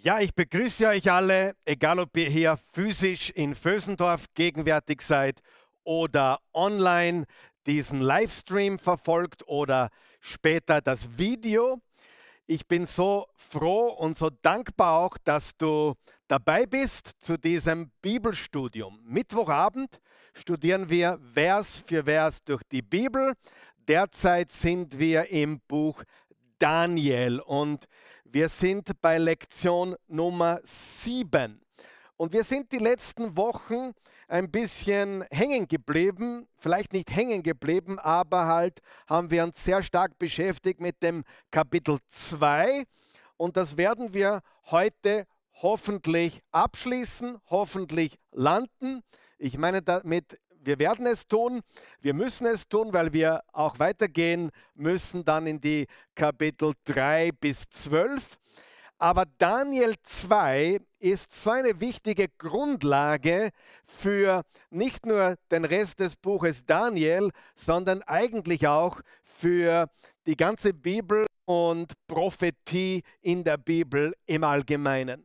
Ja, ich begrüße euch alle, egal ob ihr hier physisch in Vösendorf gegenwärtig seid oder online diesen Livestream verfolgt oder später das Video. Ich bin so froh und so dankbar auch, dass du dabei bist zu diesem Bibelstudium. Mittwochabend studieren wir Vers für Vers durch die Bibel. Derzeit sind wir im Buch Daniel und wir sind bei Lektion Nummer 7. Und wir sind die letzten Wochen ein bisschen hängen geblieben, vielleicht nicht hängen geblieben, aber halt haben wir uns sehr stark beschäftigt mit dem Kapitel 2. Und das werden wir heute hoffentlich abschließen, hoffentlich landen. Ich meine damit wir werden es tun, wir müssen es tun, weil wir auch weitergehen müssen dann in die Kapitel 3 bis 12. Aber Daniel 2 ist so eine wichtige Grundlage für nicht nur den Rest des Buches Daniel, sondern eigentlich auch für die ganze Bibel und Prophetie in der Bibel im Allgemeinen.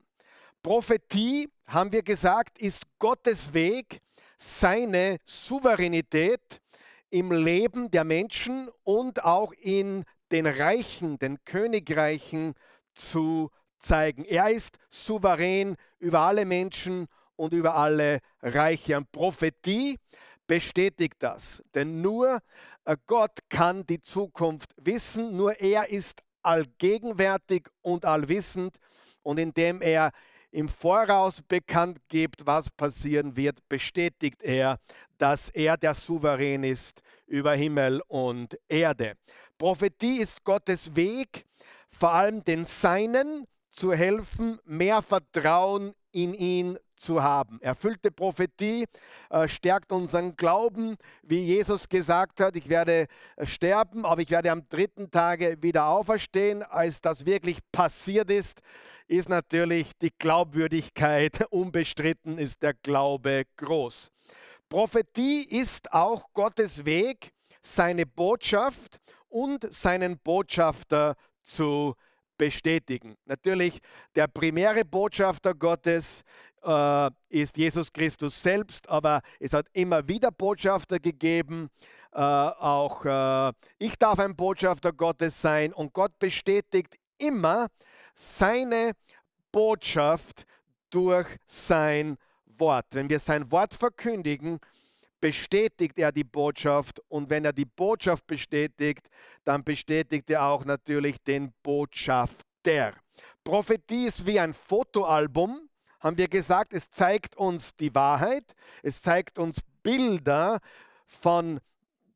Prophetie, haben wir gesagt, ist Gottes Weg, seine Souveränität im Leben der Menschen und auch in den Reichen, den Königreichen zu zeigen. Er ist souverän über alle Menschen und über alle Reiche. Und Prophetie bestätigt das. Denn nur Gott kann die Zukunft wissen, nur er ist allgegenwärtig und allwissend. Und indem er im Voraus bekannt gibt, was passieren wird, bestätigt er, dass er der Souverän ist über Himmel und Erde. Prophetie ist Gottes Weg, vor allem den Seinen zu helfen, mehr Vertrauen in ihn zu haben. Erfüllte Prophetie äh, stärkt unseren Glauben, wie Jesus gesagt hat, ich werde äh, sterben, aber ich werde am dritten Tage wieder auferstehen. Als das wirklich passiert ist, ist natürlich die Glaubwürdigkeit unbestritten, ist der Glaube groß. Prophetie ist auch Gottes Weg, seine Botschaft und seinen Botschafter zu bestätigen. Natürlich, der primäre Botschafter Gottes äh, ist Jesus Christus selbst, aber es hat immer wieder Botschafter gegeben. Äh, auch äh, ich darf ein Botschafter Gottes sein und Gott bestätigt immer seine Botschaft durch sein Wort. Wenn wir sein Wort verkündigen, bestätigt er die Botschaft und wenn er die Botschaft bestätigt, dann bestätigt er auch natürlich den Botschafter. Prophetie ist wie ein Fotoalbum, haben wir gesagt, es zeigt uns die Wahrheit, es zeigt uns Bilder von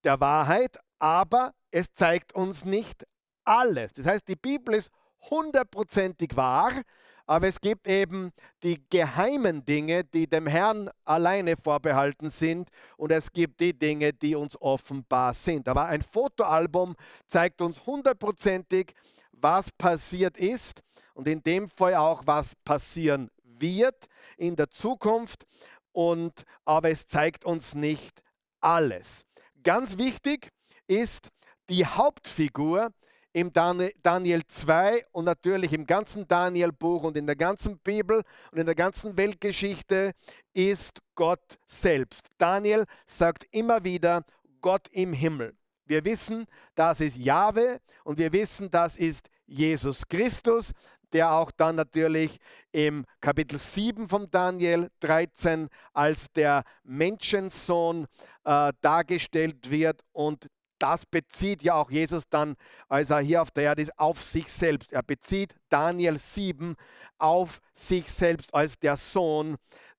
der Wahrheit, aber es zeigt uns nicht alles. Das heißt, die Bibel ist hundertprozentig wahr, aber es gibt eben die geheimen Dinge, die dem Herrn alleine vorbehalten sind und es gibt die Dinge, die uns offenbar sind. Aber ein Fotoalbum zeigt uns hundertprozentig, was passiert ist und in dem Fall auch, was passieren wird in der Zukunft. Und, aber es zeigt uns nicht alles. Ganz wichtig ist die Hauptfigur, im Daniel 2 und natürlich im ganzen Daniel-Buch und in der ganzen Bibel und in der ganzen Weltgeschichte ist Gott selbst. Daniel sagt immer wieder Gott im Himmel. Wir wissen, das ist Jahwe und wir wissen, das ist Jesus Christus, der auch dann natürlich im Kapitel 7 von Daniel 13 als der Menschensohn äh, dargestellt wird und das bezieht ja auch Jesus dann, als er hier auf der Erde ist, auf sich selbst. Er bezieht Daniel 7 auf sich selbst als der Sohn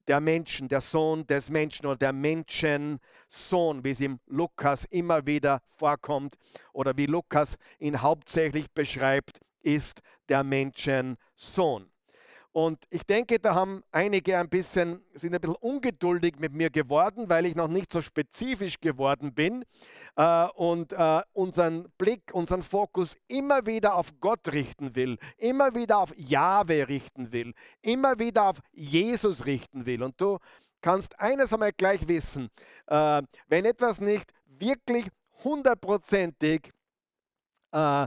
der Menschen, der Sohn des Menschen oder der Menschensohn, wie es im Lukas immer wieder vorkommt oder wie Lukas ihn hauptsächlich beschreibt, ist der Menschensohn. Und ich denke, da haben einige ein bisschen, sind ein bisschen ungeduldig mit mir geworden, weil ich noch nicht so spezifisch geworden bin äh, und äh, unseren Blick, unseren Fokus immer wieder auf Gott richten will, immer wieder auf Jahwe richten will, immer wieder auf Jesus richten will. Und du kannst eines einmal gleich wissen, äh, wenn etwas nicht wirklich hundertprozentig äh,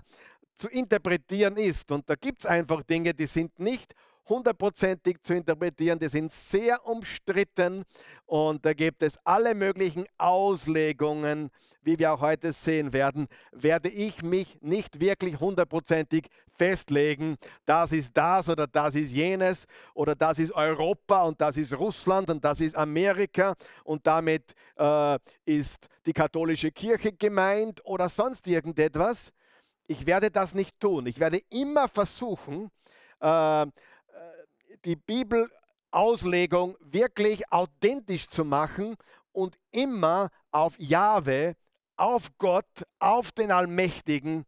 zu interpretieren ist, und da gibt es einfach Dinge, die sind nicht hundertprozentig, hundertprozentig zu interpretieren. Die sind sehr umstritten und da gibt es alle möglichen Auslegungen, wie wir auch heute sehen werden. Werde ich mich nicht wirklich hundertprozentig festlegen, das ist das oder das ist jenes oder das ist Europa und das ist Russland und das ist Amerika und damit äh, ist die katholische Kirche gemeint oder sonst irgendetwas. Ich werde das nicht tun. Ich werde immer versuchen, äh, die Bibelauslegung wirklich authentisch zu machen und immer auf Jahwe, auf Gott, auf den Allmächtigen,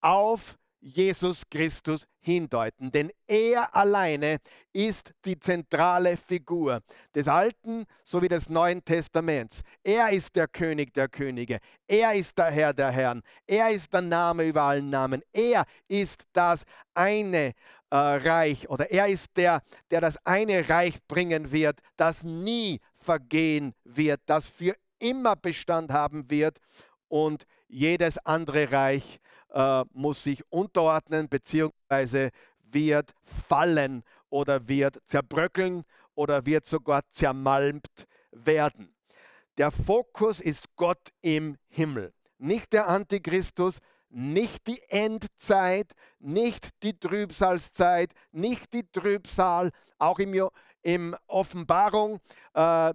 auf Jesus Christus hindeuten. Denn er alleine ist die zentrale Figur des Alten sowie des Neuen Testaments. Er ist der König der Könige. Er ist der Herr der Herren. Er ist der Name über allen Namen. Er ist das eine äh, Reich oder er ist der, der das eine Reich bringen wird, das nie vergehen wird, das für immer Bestand haben wird und jedes andere Reich äh, muss sich unterordnen beziehungsweise wird fallen oder wird zerbröckeln oder wird sogar zermalmt werden. Der Fokus ist Gott im Himmel, nicht der Antichristus, nicht die Endzeit, nicht die Trübsalszeit, nicht die Trübsal, auch im, im Offenbarung. Äh,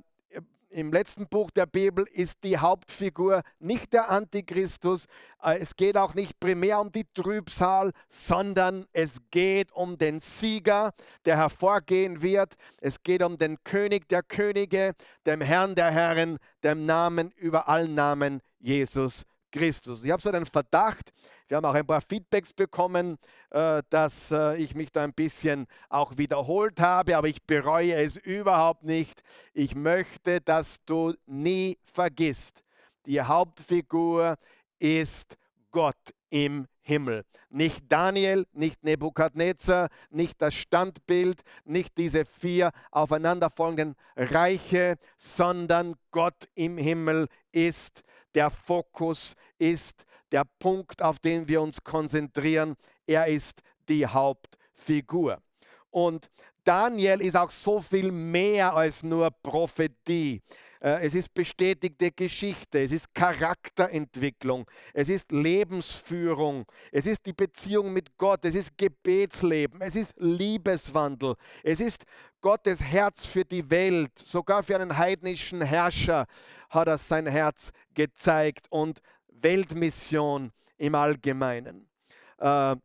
im letzten Buch der Bibel ist die Hauptfigur nicht der Antichristus. Äh, es geht auch nicht primär um die Trübsal, sondern es geht um den Sieger, der hervorgehen wird. Es geht um den König der Könige, dem Herrn der Herren, dem Namen über allen Namen Jesus Christus. Christus. Ich habe so einen Verdacht, wir haben auch ein paar Feedbacks bekommen, äh, dass äh, ich mich da ein bisschen auch wiederholt habe, aber ich bereue es überhaupt nicht. Ich möchte, dass du nie vergisst. Die Hauptfigur ist Gott im Himmel. Nicht Daniel, nicht Nebukadnezar, nicht das Standbild, nicht diese vier aufeinanderfolgenden Reiche, sondern Gott im Himmel ist der Fokus, ist der Punkt, auf den wir uns konzentrieren. Er ist die Hauptfigur. Und Daniel ist auch so viel mehr als nur Prophetie. Äh, es ist bestätigte Geschichte, es ist Charakterentwicklung, es ist Lebensführung, es ist die Beziehung mit Gott, es ist Gebetsleben, es ist Liebeswandel, es ist Gottes Herz für die Welt, sogar für einen heidnischen Herrscher hat er sein Herz gezeigt und Weltmission im Allgemeinen. Äh,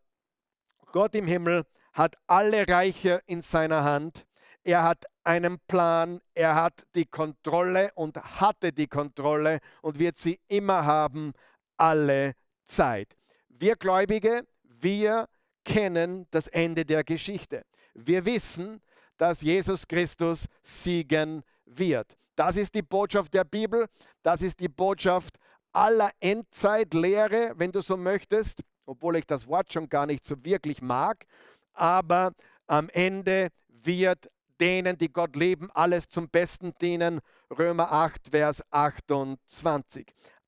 Gott im Himmel hat alle Reiche in seiner Hand. Er hat einen Plan, er hat die Kontrolle und hatte die Kontrolle und wird sie immer haben, alle Zeit. Wir Gläubige, wir kennen das Ende der Geschichte. Wir wissen, dass Jesus Christus siegen wird. Das ist die Botschaft der Bibel, das ist die Botschaft aller Endzeitlehre, wenn du so möchtest, obwohl ich das Wort schon gar nicht so wirklich mag, aber am Ende wird denen, die Gott lieben, alles zum Besten dienen. Römer 8, Vers 28.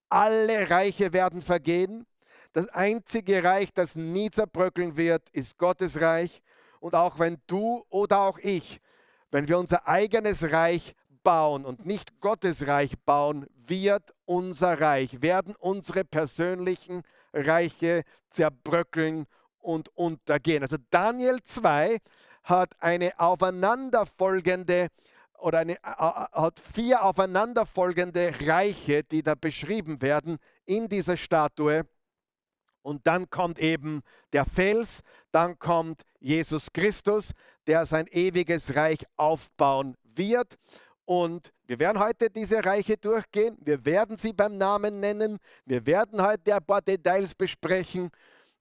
Alle Reiche werden vergehen. Das einzige Reich, das nie zerbröckeln wird, ist Gottes Reich. Und auch wenn du oder auch ich, wenn wir unser eigenes Reich bauen und nicht Gottes Reich bauen, wird unser Reich, werden unsere persönlichen Reiche zerbröckeln und untergehen. Also Daniel 2 hat eine aufeinanderfolgende oder eine, hat vier aufeinanderfolgende Reiche, die da beschrieben werden in dieser Statue. Und dann kommt eben der Fels, dann kommt Jesus Christus, der sein ewiges Reich aufbauen wird. Und wir werden heute diese Reiche durchgehen. Wir werden sie beim Namen nennen. Wir werden heute ein paar Details besprechen.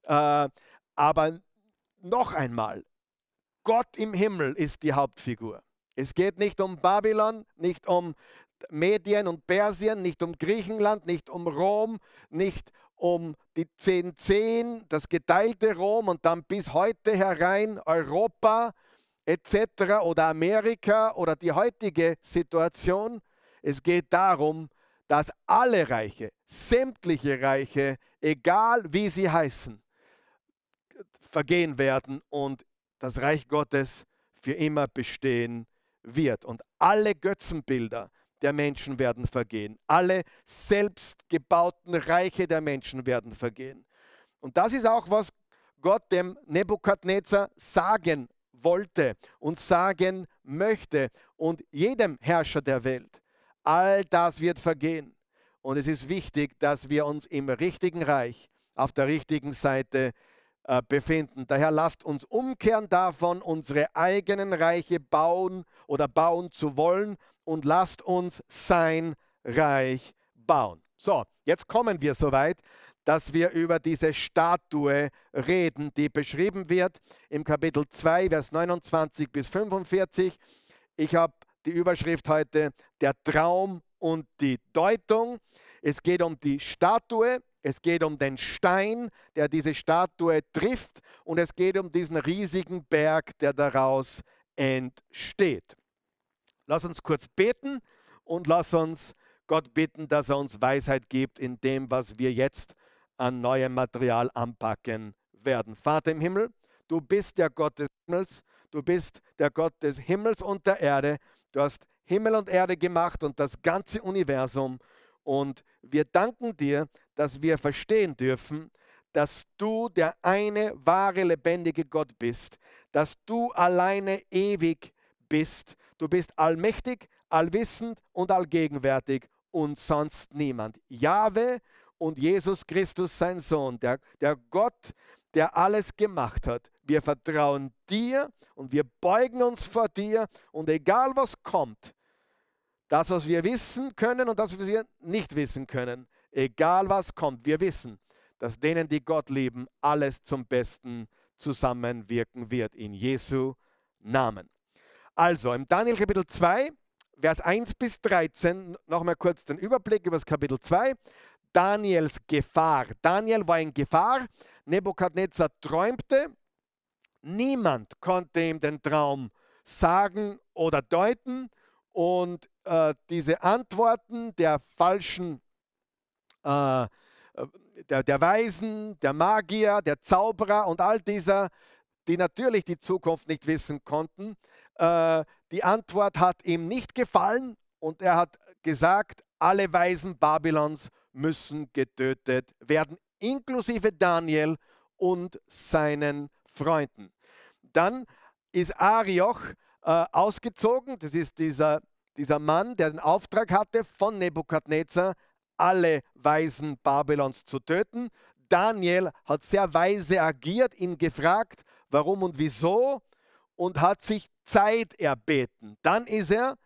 Äh, aber noch einmal, Gott im Himmel ist die Hauptfigur. Es geht nicht um Babylon, nicht um Medien und Persien, nicht um Griechenland, nicht um Rom, nicht um die 1010, das geteilte Rom und dann bis heute herein Europa etc. oder Amerika oder die heutige Situation. Es geht darum, dass alle Reiche, sämtliche Reiche, egal wie sie heißen, vergehen werden und das Reich Gottes für immer bestehen wird. Und alle Götzenbilder der Menschen werden vergehen. Alle selbstgebauten Reiche der Menschen werden vergehen. Und das ist auch, was Gott dem Nebukadnezar sagen wollte und sagen möchte und jedem Herrscher der Welt. All das wird vergehen. Und es ist wichtig, dass wir uns im richtigen Reich auf der richtigen Seite äh, befinden. Daher lasst uns umkehren davon, unsere eigenen Reiche bauen oder bauen zu wollen und lasst uns sein Reich bauen. So, jetzt kommen wir soweit, dass wir über diese Statue reden, die beschrieben wird im Kapitel 2, Vers 29 bis 45. Ich habe die Überschrift heute, der Traum und die Deutung. Es geht um die Statue, es geht um den Stein, der diese Statue trifft und es geht um diesen riesigen Berg, der daraus entsteht. Lass uns kurz beten und lass uns Gott bitten, dass er uns Weisheit gibt in dem, was wir jetzt an neuem Material anpacken werden. Vater im Himmel, du bist der Gott des Himmels, du bist der Gott des Himmels und der Erde, du hast Himmel und Erde gemacht und das ganze Universum. Und wir danken dir, dass wir verstehen dürfen, dass du der eine wahre, lebendige Gott bist, dass du alleine ewig bist. Du bist allmächtig, allwissend und allgegenwärtig und sonst niemand. Jahwe und Jesus Christus, sein Sohn, der, der Gott, der alles gemacht hat. Wir vertrauen dir und wir beugen uns vor dir und egal was kommt, das, was wir wissen können und das, was wir nicht wissen können, Egal was kommt, wir wissen, dass denen, die Gott lieben, alles zum Besten zusammenwirken wird. In Jesu Namen. Also, im Daniel Kapitel 2, Vers 1 bis 13, nochmal kurz den Überblick über das Kapitel 2. Daniels Gefahr. Daniel war in Gefahr. Nebukadnezar träumte. Niemand konnte ihm den Traum sagen oder deuten. Und äh, diese Antworten der falschen äh, äh, der, der Weisen, der Magier, der Zauberer und all dieser, die natürlich die Zukunft nicht wissen konnten. Äh, die Antwort hat ihm nicht gefallen und er hat gesagt, alle Weisen Babylons müssen getötet werden, inklusive Daniel und seinen Freunden. Dann ist Arioch äh, ausgezogen, das ist dieser, dieser Mann, der den Auftrag hatte von Nebukadnezar, alle Weisen Babylons zu töten. Daniel hat sehr weise agiert, ihn gefragt, warum und wieso, und hat sich Zeit erbeten. Dann ist er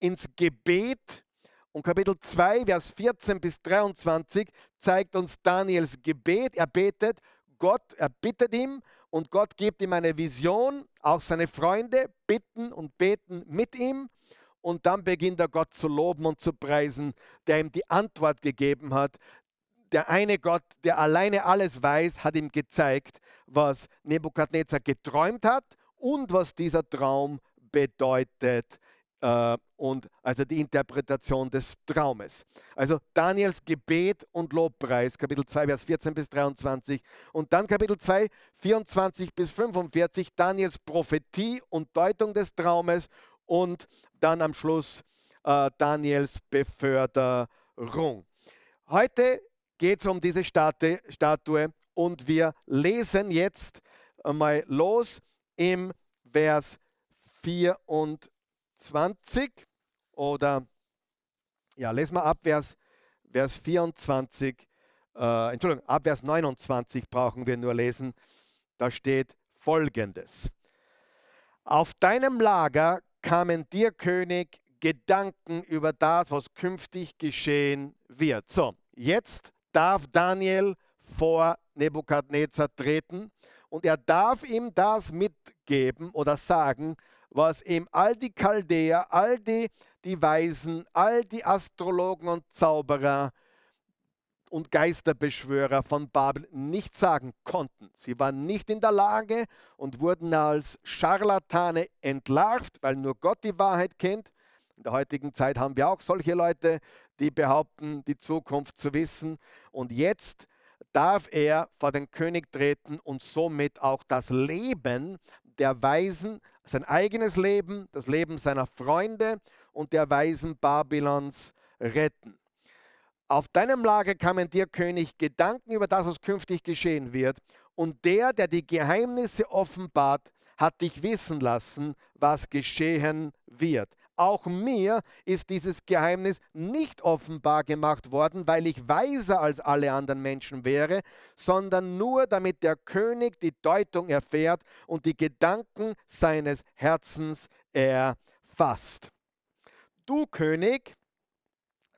ins Gebet und Kapitel 2, Vers 14 bis 23 zeigt uns Daniels Gebet. Er betet, Gott, erbittet ihm und Gott gibt ihm eine Vision. Auch seine Freunde bitten und beten mit ihm. Und dann beginnt er Gott zu loben und zu preisen, der ihm die Antwort gegeben hat. Der eine Gott, der alleine alles weiß, hat ihm gezeigt, was Nebukadnezar geträumt hat und was dieser Traum bedeutet äh, und also die Interpretation des Traumes. Also Daniels Gebet und Lobpreis, Kapitel 2, Vers 14 bis 23 und dann Kapitel 2, 24 bis 45, Daniels Prophetie und Deutung des Traumes und dann am Schluss äh, Daniels Beförderung. Heute geht es um diese Statu Statue und wir lesen jetzt mal los im Vers 24 oder ja, lesen wir ab Vers, Vers 24, äh, Entschuldigung, ab Vers 29 brauchen wir nur lesen. Da steht folgendes. Auf deinem Lager kamen dir, König, Gedanken über das, was künftig geschehen wird. So, jetzt darf Daniel vor Nebukadnezar treten und er darf ihm das mitgeben oder sagen, was ihm all die Chaldeer, all die, die Weisen, all die Astrologen und Zauberer und Geisterbeschwörer von Babel nicht sagen konnten. Sie waren nicht in der Lage und wurden als Scharlatane entlarvt, weil nur Gott die Wahrheit kennt. In der heutigen Zeit haben wir auch solche Leute, die behaupten, die Zukunft zu wissen. Und jetzt darf er vor den König treten und somit auch das Leben der Weisen, sein eigenes Leben, das Leben seiner Freunde und der Weisen Babylons retten. Auf deinem Lager kamen dir, König, Gedanken über das, was künftig geschehen wird. Und der, der die Geheimnisse offenbart, hat dich wissen lassen, was geschehen wird. Auch mir ist dieses Geheimnis nicht offenbar gemacht worden, weil ich weiser als alle anderen Menschen wäre, sondern nur damit der König die Deutung erfährt und die Gedanken seines Herzens erfasst. Du König,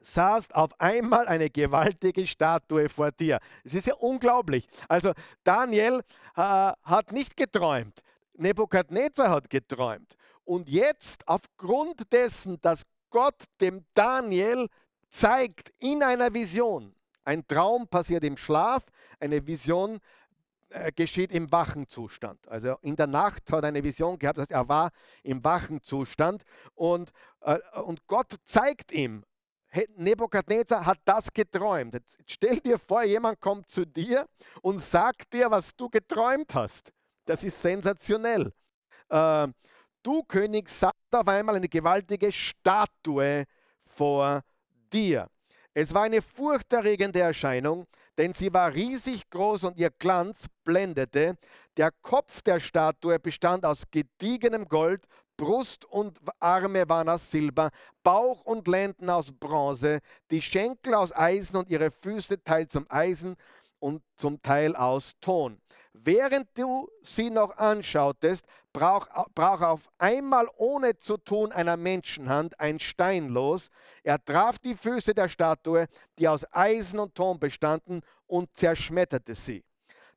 saß auf einmal eine gewaltige Statue vor dir. Es ist ja unglaublich. Also Daniel äh, hat nicht geträumt. Nebukadnezar hat geträumt. Und jetzt, aufgrund dessen, dass Gott dem Daniel zeigt in einer Vision, ein Traum passiert im Schlaf, eine Vision äh, geschieht im Wachenzustand. Also in der Nacht hat er eine Vision gehabt, dass er war im Wachenzustand Zustand und, äh, und Gott zeigt ihm Nebukadnezar hat das geträumt. Jetzt stell dir vor, jemand kommt zu dir und sagt dir, was du geträumt hast. Das ist sensationell. Äh, du, König, saßt auf einmal eine gewaltige Statue vor dir. Es war eine furchterregende Erscheinung, denn sie war riesig groß und ihr Glanz blendete. Der Kopf der Statue bestand aus gediegenem Gold, Brust und Arme waren aus Silber, Bauch und Lenden aus Bronze, die Schenkel aus Eisen und ihre Füße teil zum Eisen und zum Teil aus Ton. Während du sie noch anschautest, brach, brauch auf einmal ohne zu tun einer Menschenhand ein Stein los. Er traf die Füße der Statue, die aus Eisen und Ton bestanden, und zerschmetterte sie.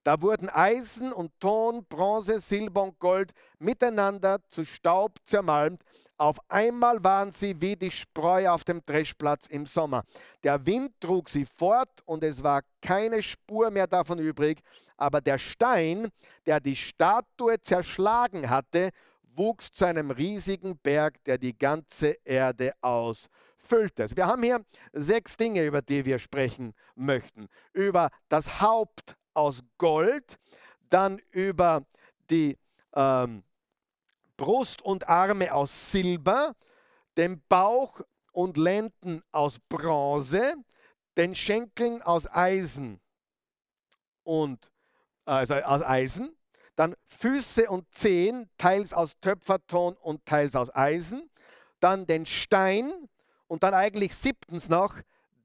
Da wurden Eisen und Ton, Bronze, Silber und Gold miteinander zu Staub zermalmt. Auf einmal waren sie wie die Spreu auf dem Dreschplatz im Sommer. Der Wind trug sie fort und es war keine Spur mehr davon übrig. Aber der Stein, der die Statue zerschlagen hatte, wuchs zu einem riesigen Berg, der die ganze Erde ausfüllte. Also wir haben hier sechs Dinge, über die wir sprechen möchten. Über das Haupt aus Gold, dann über die ähm, Brust und Arme aus Silber, den Bauch und Lenden aus Bronze, den Schenkeln aus Eisen und äh, also aus Eisen, dann Füße und Zehen, teils aus Töpferton und teils aus Eisen, dann den Stein und dann eigentlich siebtens noch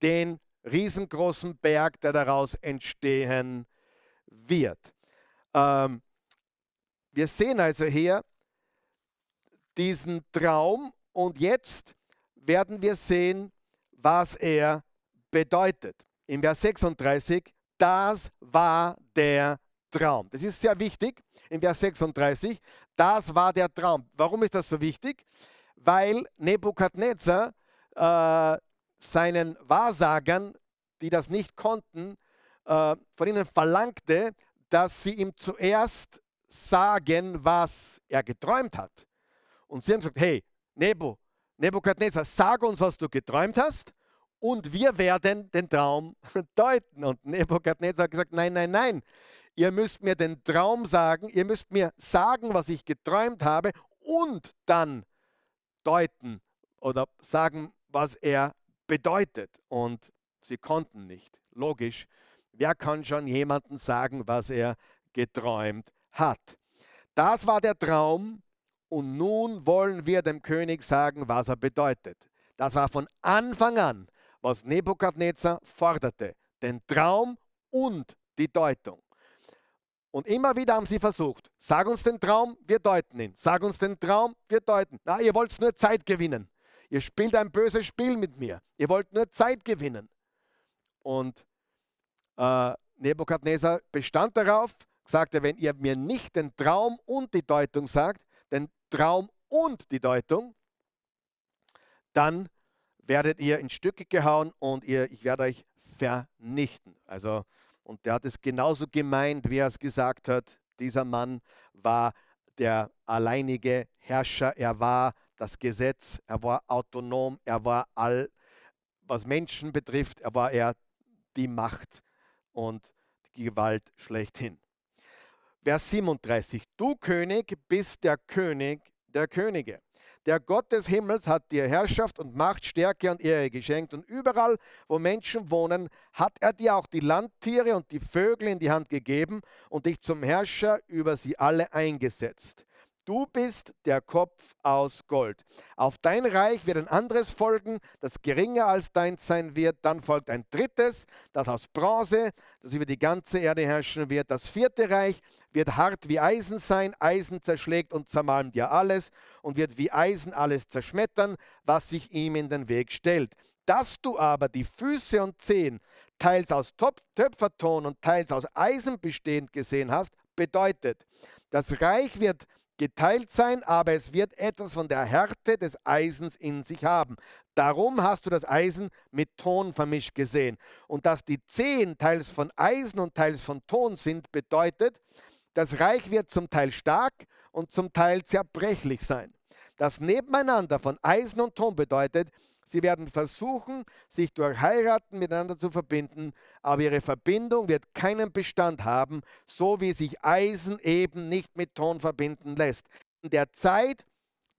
den riesengroßen Berg, der daraus entstehen wird wird. Ähm, wir sehen also hier diesen Traum und jetzt werden wir sehen, was er bedeutet. Im Vers 36, das war der Traum. Das ist sehr wichtig im Vers 36. Das war der Traum. Warum ist das so wichtig? Weil Nebukadnezar äh, seinen Wahrsagern, die das nicht konnten, äh, von ihnen verlangte, dass sie ihm zuerst sagen, was er geträumt hat. Und sie haben gesagt, hey, Nebo, Nebukadnezar, sag uns, was du geträumt hast und wir werden den Traum deuten. Und Nebukadnezar hat gesagt, nein, nein, nein, ihr müsst mir den Traum sagen, ihr müsst mir sagen, was ich geträumt habe und dann deuten oder sagen, was er bedeutet. Und sie konnten nicht. Logisch, Wer kann schon jemandem sagen, was er geträumt hat? Das war der Traum und nun wollen wir dem König sagen, was er bedeutet. Das war von Anfang an, was Nebukadnezar forderte, den Traum und die Deutung. Und immer wieder haben sie versucht, sag uns den Traum, wir deuten ihn. Sag uns den Traum, wir deuten. Na, ihr wollt nur Zeit gewinnen. Ihr spielt ein böses Spiel mit mir. Ihr wollt nur Zeit gewinnen. Und äh, Nebukadnezar bestand darauf, sagte, wenn ihr mir nicht den Traum und die Deutung sagt, den Traum und die Deutung, dann werdet ihr in Stücke gehauen und ihr, ich werde euch vernichten. Also, und der hat es genauso gemeint, wie er es gesagt hat. Dieser Mann war der alleinige Herrscher, er war das Gesetz, er war autonom, er war all, was Menschen betrifft, er war er die Macht und die Gewalt schlechthin. Vers 37. Du König bist der König der Könige. Der Gott des Himmels hat dir Herrschaft und Macht, Stärke und Ehre geschenkt. Und überall, wo Menschen wohnen, hat er dir auch die Landtiere und die Vögel in die Hand gegeben und dich zum Herrscher über sie alle eingesetzt. Du bist der Kopf aus Gold. Auf dein Reich wird ein anderes folgen, das geringer als deins sein wird. Dann folgt ein drittes, das aus Bronze, das über die ganze Erde herrschen wird. Das vierte Reich wird hart wie Eisen sein. Eisen zerschlägt und zermalmt ja alles und wird wie Eisen alles zerschmettern, was sich ihm in den Weg stellt. Dass du aber die Füße und Zehen teils aus Töpferton und teils aus Eisen bestehend gesehen hast, bedeutet, das Reich wird geteilt sein, aber es wird etwas von der Härte des Eisens in sich haben. Darum hast du das Eisen mit Ton vermischt gesehen. Und dass die Zehen teils von Eisen und teils von Ton sind, bedeutet, das Reich wird zum Teil stark und zum Teil zerbrechlich sein. Das Nebeneinander von Eisen und Ton bedeutet, Sie werden versuchen, sich durch Heiraten miteinander zu verbinden, aber ihre Verbindung wird keinen Bestand haben, so wie sich Eisen eben nicht mit Ton verbinden lässt. In der Zeit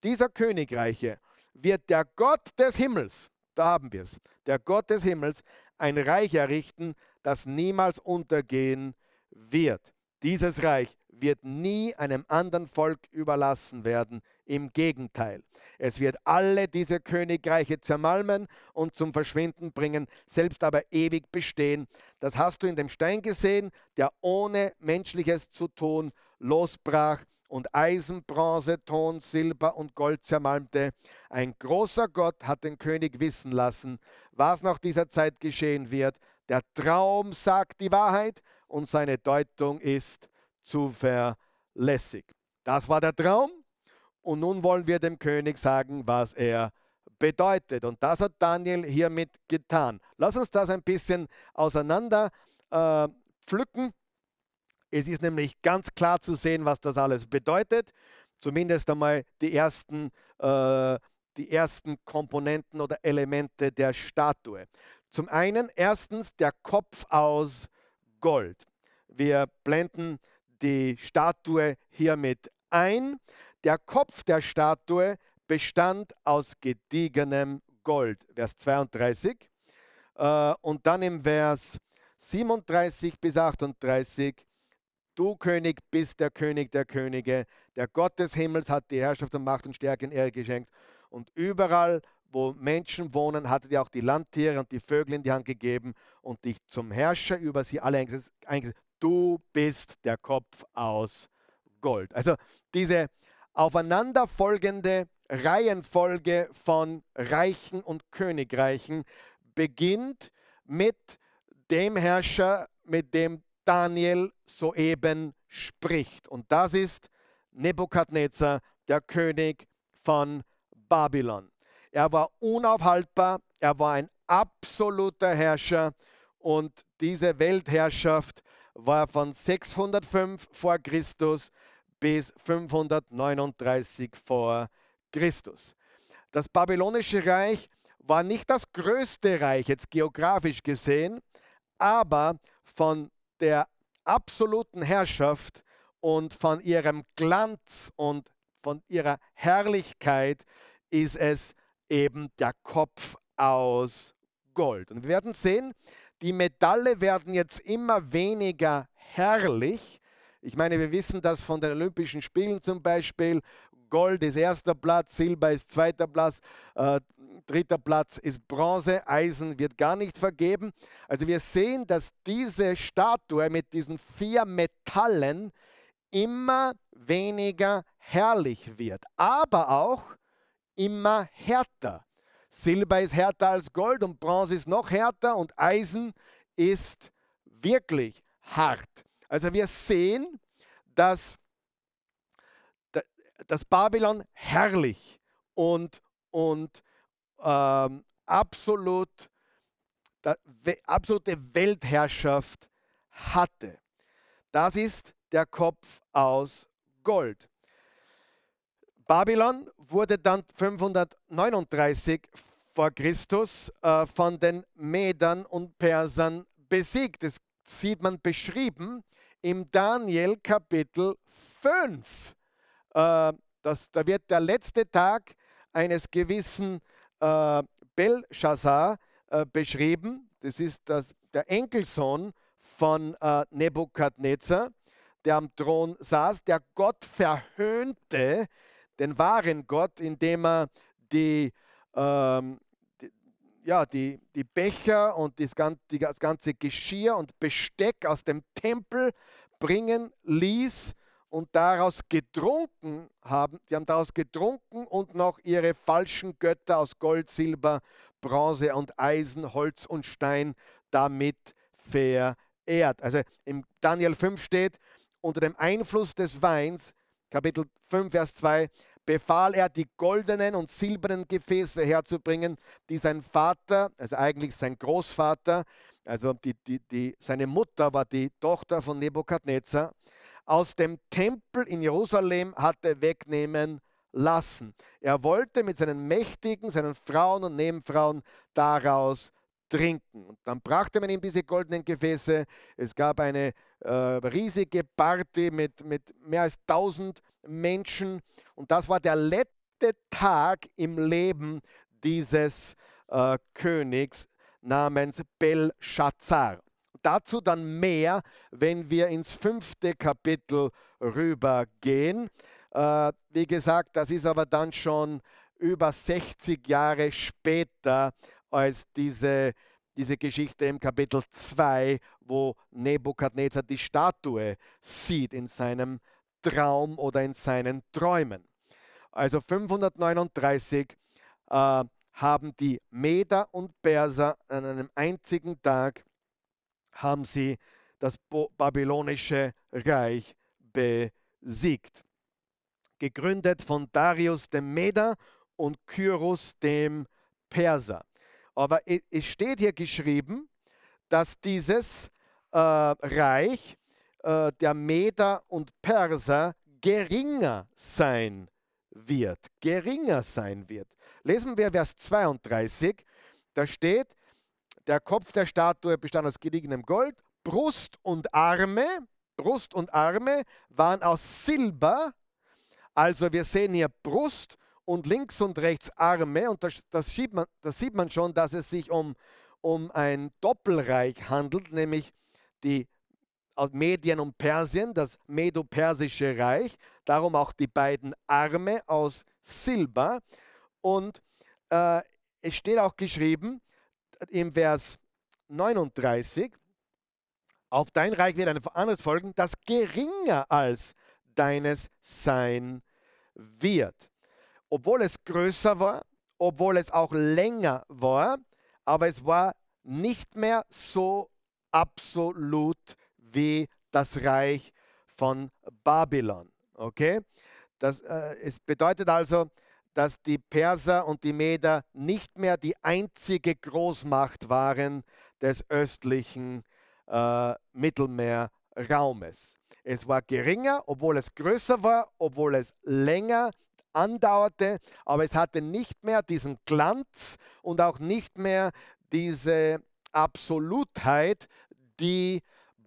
dieser Königreiche wird der Gott des Himmels, da haben wir es, der Gott des Himmels ein Reich errichten, das niemals untergehen wird. Dieses Reich wird nie einem anderen Volk überlassen werden. Im Gegenteil, es wird alle diese Königreiche zermalmen und zum Verschwinden bringen, selbst aber ewig bestehen. Das hast du in dem Stein gesehen, der ohne menschliches zu tun losbrach und Eisen, Bronze, Ton, Silber und Gold zermalmte. Ein großer Gott hat den König wissen lassen, was nach dieser Zeit geschehen wird. Der Traum sagt die Wahrheit und seine Deutung ist zuverlässig. Das war der Traum. Und nun wollen wir dem König sagen, was er bedeutet. Und das hat Daniel hiermit getan. Lass uns das ein bisschen auseinander äh, pflücken. Es ist nämlich ganz klar zu sehen, was das alles bedeutet. Zumindest einmal die ersten, äh, die ersten Komponenten oder Elemente der Statue. Zum einen erstens der Kopf aus Gold. Wir blenden die Statue hiermit ein. Der Kopf der Statue bestand aus gediegenem Gold. Vers 32. Äh, und dann im Vers 37 bis 38. Du König bist der König der Könige. Der Gott des Himmels hat die Herrschaft und Macht und Stärke in Ehre geschenkt. Und überall, wo Menschen wohnen, hat er dir auch die Landtiere und die Vögel in die Hand gegeben und dich zum Herrscher über sie alle eingesetzt. Du bist der Kopf aus Gold. Also diese aufeinanderfolgende Reihenfolge von Reichen und Königreichen beginnt mit dem Herrscher, mit dem Daniel soeben spricht. Und das ist Nebukadnezar, der König von Babylon. Er war unaufhaltbar, er war ein absoluter Herrscher und diese Weltherrschaft war von 605 vor Christus bis 539 vor Christus. Das babylonische Reich war nicht das größte Reich, jetzt geografisch gesehen, aber von der absoluten Herrschaft und von ihrem Glanz und von ihrer Herrlichkeit ist es eben der Kopf aus Gold. Und wir werden sehen, die Metalle werden jetzt immer weniger herrlich, ich meine, wir wissen das von den Olympischen Spielen zum Beispiel. Gold ist erster Platz, Silber ist zweiter Platz, äh, dritter Platz ist Bronze, Eisen wird gar nicht vergeben. Also wir sehen, dass diese Statue mit diesen vier Metallen immer weniger herrlich wird, aber auch immer härter. Silber ist härter als Gold und Bronze ist noch härter und Eisen ist wirklich hart. Also wir sehen, dass das Babylon herrlich und, und ähm, absolut, da, we, absolute Weltherrschaft hatte. Das ist der Kopf aus Gold. Babylon wurde dann 539 vor Christus äh, von den Medern und Persern besiegt. Das sieht man beschrieben im Daniel Kapitel 5. Äh, das, da wird der letzte Tag eines gewissen äh, Belshazzar äh, beschrieben. Das ist das, der Enkelsohn von äh, Nebukadnezar, der am Thron saß, der Gott verhöhnte, den wahren Gott, indem er die ähm, ja, die, die Becher und das ganze, Geschirr und Besteck aus dem Tempel bringen ließ und daraus getrunken haben. die haben daraus getrunken und noch ihre falschen Götter aus Gold, Silber, Bronze und Eisen, Holz und Stein damit verehrt. Also im Daniel 5 steht, unter dem Einfluss des Weins, Kapitel 5, Vers 2, befahl er, die goldenen und silbernen Gefäße herzubringen, die sein Vater, also eigentlich sein Großvater, also die, die, die, seine Mutter war die Tochter von Nebukadnezar, aus dem Tempel in Jerusalem hatte wegnehmen lassen. Er wollte mit seinen Mächtigen, seinen Frauen und Nebenfrauen daraus trinken. Und dann brachte man ihm diese goldenen Gefäße. Es gab eine äh, riesige Party mit, mit mehr als 1000 Menschen. Und das war der letzte Tag im Leben dieses äh, Königs namens Belshazzar. Dazu dann mehr, wenn wir ins fünfte Kapitel rübergehen. Äh, wie gesagt, das ist aber dann schon über 60 Jahre später als diese, diese Geschichte im Kapitel 2, wo Nebukadnezar die Statue sieht in seinem Traum oder in seinen Träumen. Also 539 äh, haben die Meder und Perser an einem einzigen Tag haben sie das babylonische Reich besiegt. Gegründet von Darius dem Meder und Kyros dem Perser. Aber es steht hier geschrieben, dass dieses äh, Reich äh, der Meder und Perser geringer sein wird. Geringer sein wird. Lesen wir Vers 32. Da steht, der Kopf der Statue bestand aus gediegenem Gold, Brust und Arme, Brust und Arme waren aus Silber. Also wir sehen hier Brust und links und rechts Arme und das, das, sieht, man, das sieht man schon, dass es sich um, um ein Doppelreich handelt, nämlich die Medien und Persien, das Medo-Persische Reich, darum auch die beiden Arme aus Silber. Und äh, es steht auch geschrieben im Vers 39, auf dein Reich wird ein anderes folgen, das geringer als deines sein wird. Obwohl es größer war, obwohl es auch länger war, aber es war nicht mehr so absolut wie das Reich von Babylon. Okay? Das, äh, es bedeutet also, dass die Perser und die Meder nicht mehr die einzige Großmacht waren des östlichen äh, Mittelmeerraumes. Es war geringer, obwohl es größer war, obwohl es länger andauerte, aber es hatte nicht mehr diesen Glanz und auch nicht mehr diese Absolutheit, die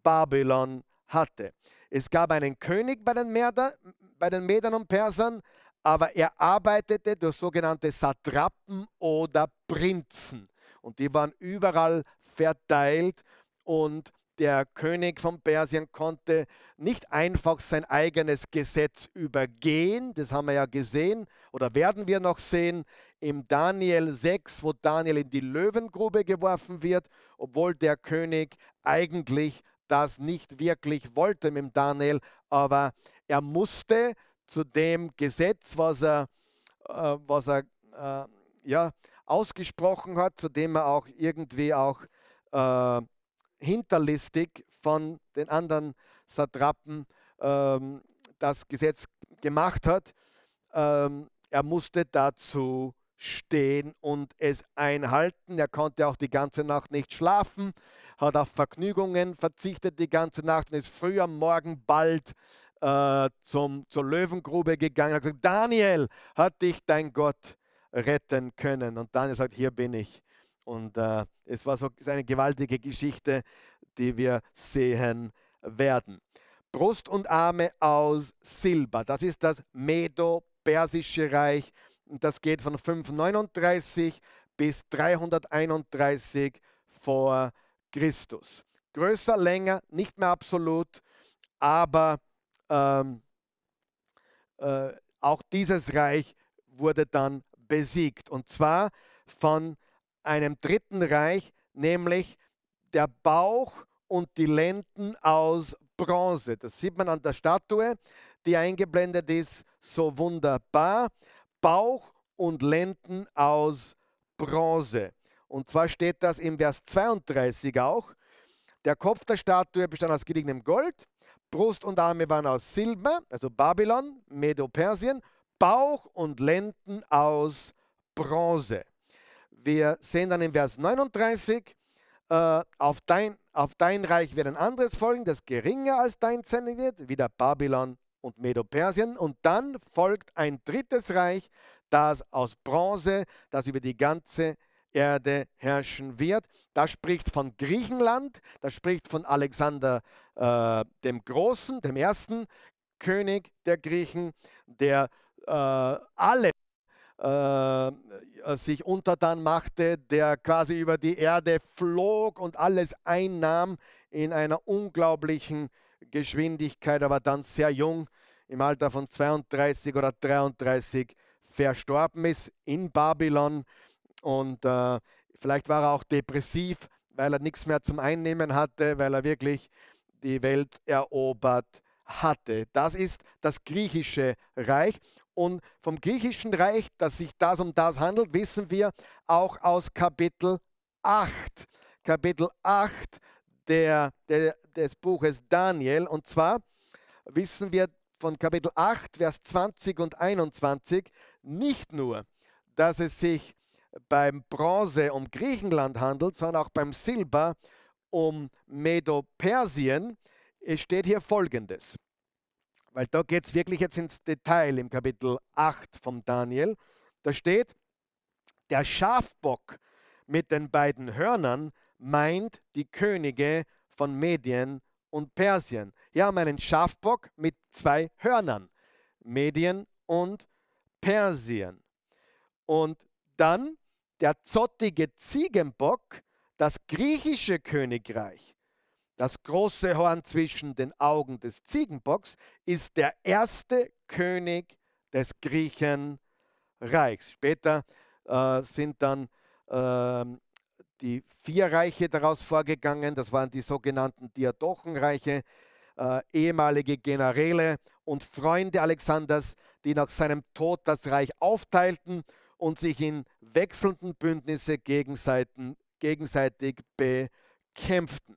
Babylon hatte. Es gab einen König bei den, Merda, bei den Medern und Persern, aber er arbeitete durch sogenannte Satrapen oder Prinzen. Und die waren überall verteilt und der König von Persien konnte nicht einfach sein eigenes Gesetz übergehen, das haben wir ja gesehen oder werden wir noch sehen im Daniel 6, wo Daniel in die Löwengrube geworfen wird, obwohl der König eigentlich das nicht wirklich wollte mit Daniel, aber er musste zu dem Gesetz, was er, äh, was er äh, ja, ausgesprochen hat, zu dem er auch irgendwie auch äh, hinterlistig von den anderen Satrapen ähm, das Gesetz gemacht hat, ähm, er musste dazu stehen und es einhalten. Er konnte auch die ganze Nacht nicht schlafen hat auf Vergnügungen verzichtet die ganze Nacht und ist früh am Morgen bald äh, zum, zur Löwengrube gegangen. Hat gesagt, Daniel, hat dich dein Gott retten können. Und Daniel sagt, hier bin ich. Und äh, es war so eine gewaltige Geschichte, die wir sehen werden. Brust und Arme aus Silber. Das ist das Medo-Persische Reich. Das geht von 539 bis 331 vor Christus. Christus. Größer, länger, nicht mehr absolut, aber ähm, äh, auch dieses Reich wurde dann besiegt. Und zwar von einem dritten Reich, nämlich der Bauch und die Lenden aus Bronze. Das sieht man an der Statue, die eingeblendet ist, so wunderbar. Bauch und Lenden aus Bronze. Und zwar steht das im Vers 32 auch. Der Kopf der Statue bestand aus gediegenem Gold, Brust und Arme waren aus Silber, also Babylon, Medo-Persien, Bauch und Lenden aus Bronze. Wir sehen dann im Vers 39, äh, auf, dein, auf dein Reich wird ein anderes folgen, das geringer als dein sein wird, wieder Babylon und Medo-Persien. Und dann folgt ein drittes Reich, das aus Bronze, das über die ganze Erde herrschen wird. Das spricht von Griechenland, das spricht von Alexander äh, dem Großen, dem ersten König der Griechen, der äh, alle äh, sich untertan machte, der quasi über die Erde flog und alles einnahm in einer unglaublichen Geschwindigkeit, aber dann sehr jung, im Alter von 32 oder 33 verstorben ist in Babylon und äh, vielleicht war er auch depressiv, weil er nichts mehr zum Einnehmen hatte, weil er wirklich die Welt erobert hatte. Das ist das griechische Reich. Und vom griechischen Reich, dass sich das um das handelt, wissen wir auch aus Kapitel 8. Kapitel 8 der, der, des Buches Daniel. Und zwar wissen wir von Kapitel 8, Vers 20 und 21 nicht nur, dass es sich beim Bronze um Griechenland handelt, sondern auch beim Silber um Medo-Persien, steht hier Folgendes. Weil da geht es wirklich jetzt ins Detail im Kapitel 8 von Daniel. Da steht, der Schafbock mit den beiden Hörnern meint die Könige von Medien und Persien. Ja, meinen Schafbock mit zwei Hörnern, Medien und Persien. Und dann der zottige Ziegenbock, das griechische Königreich. Das große Horn zwischen den Augen des Ziegenbocks ist der erste König des Griechenreichs. Später äh, sind dann äh, die vier Reiche daraus vorgegangen. Das waren die sogenannten Diadochenreiche, äh, ehemalige Generäle und Freunde Alexanders, die nach seinem Tod das Reich aufteilten und sich in wechselnden Bündnisse gegenseitig bekämpften.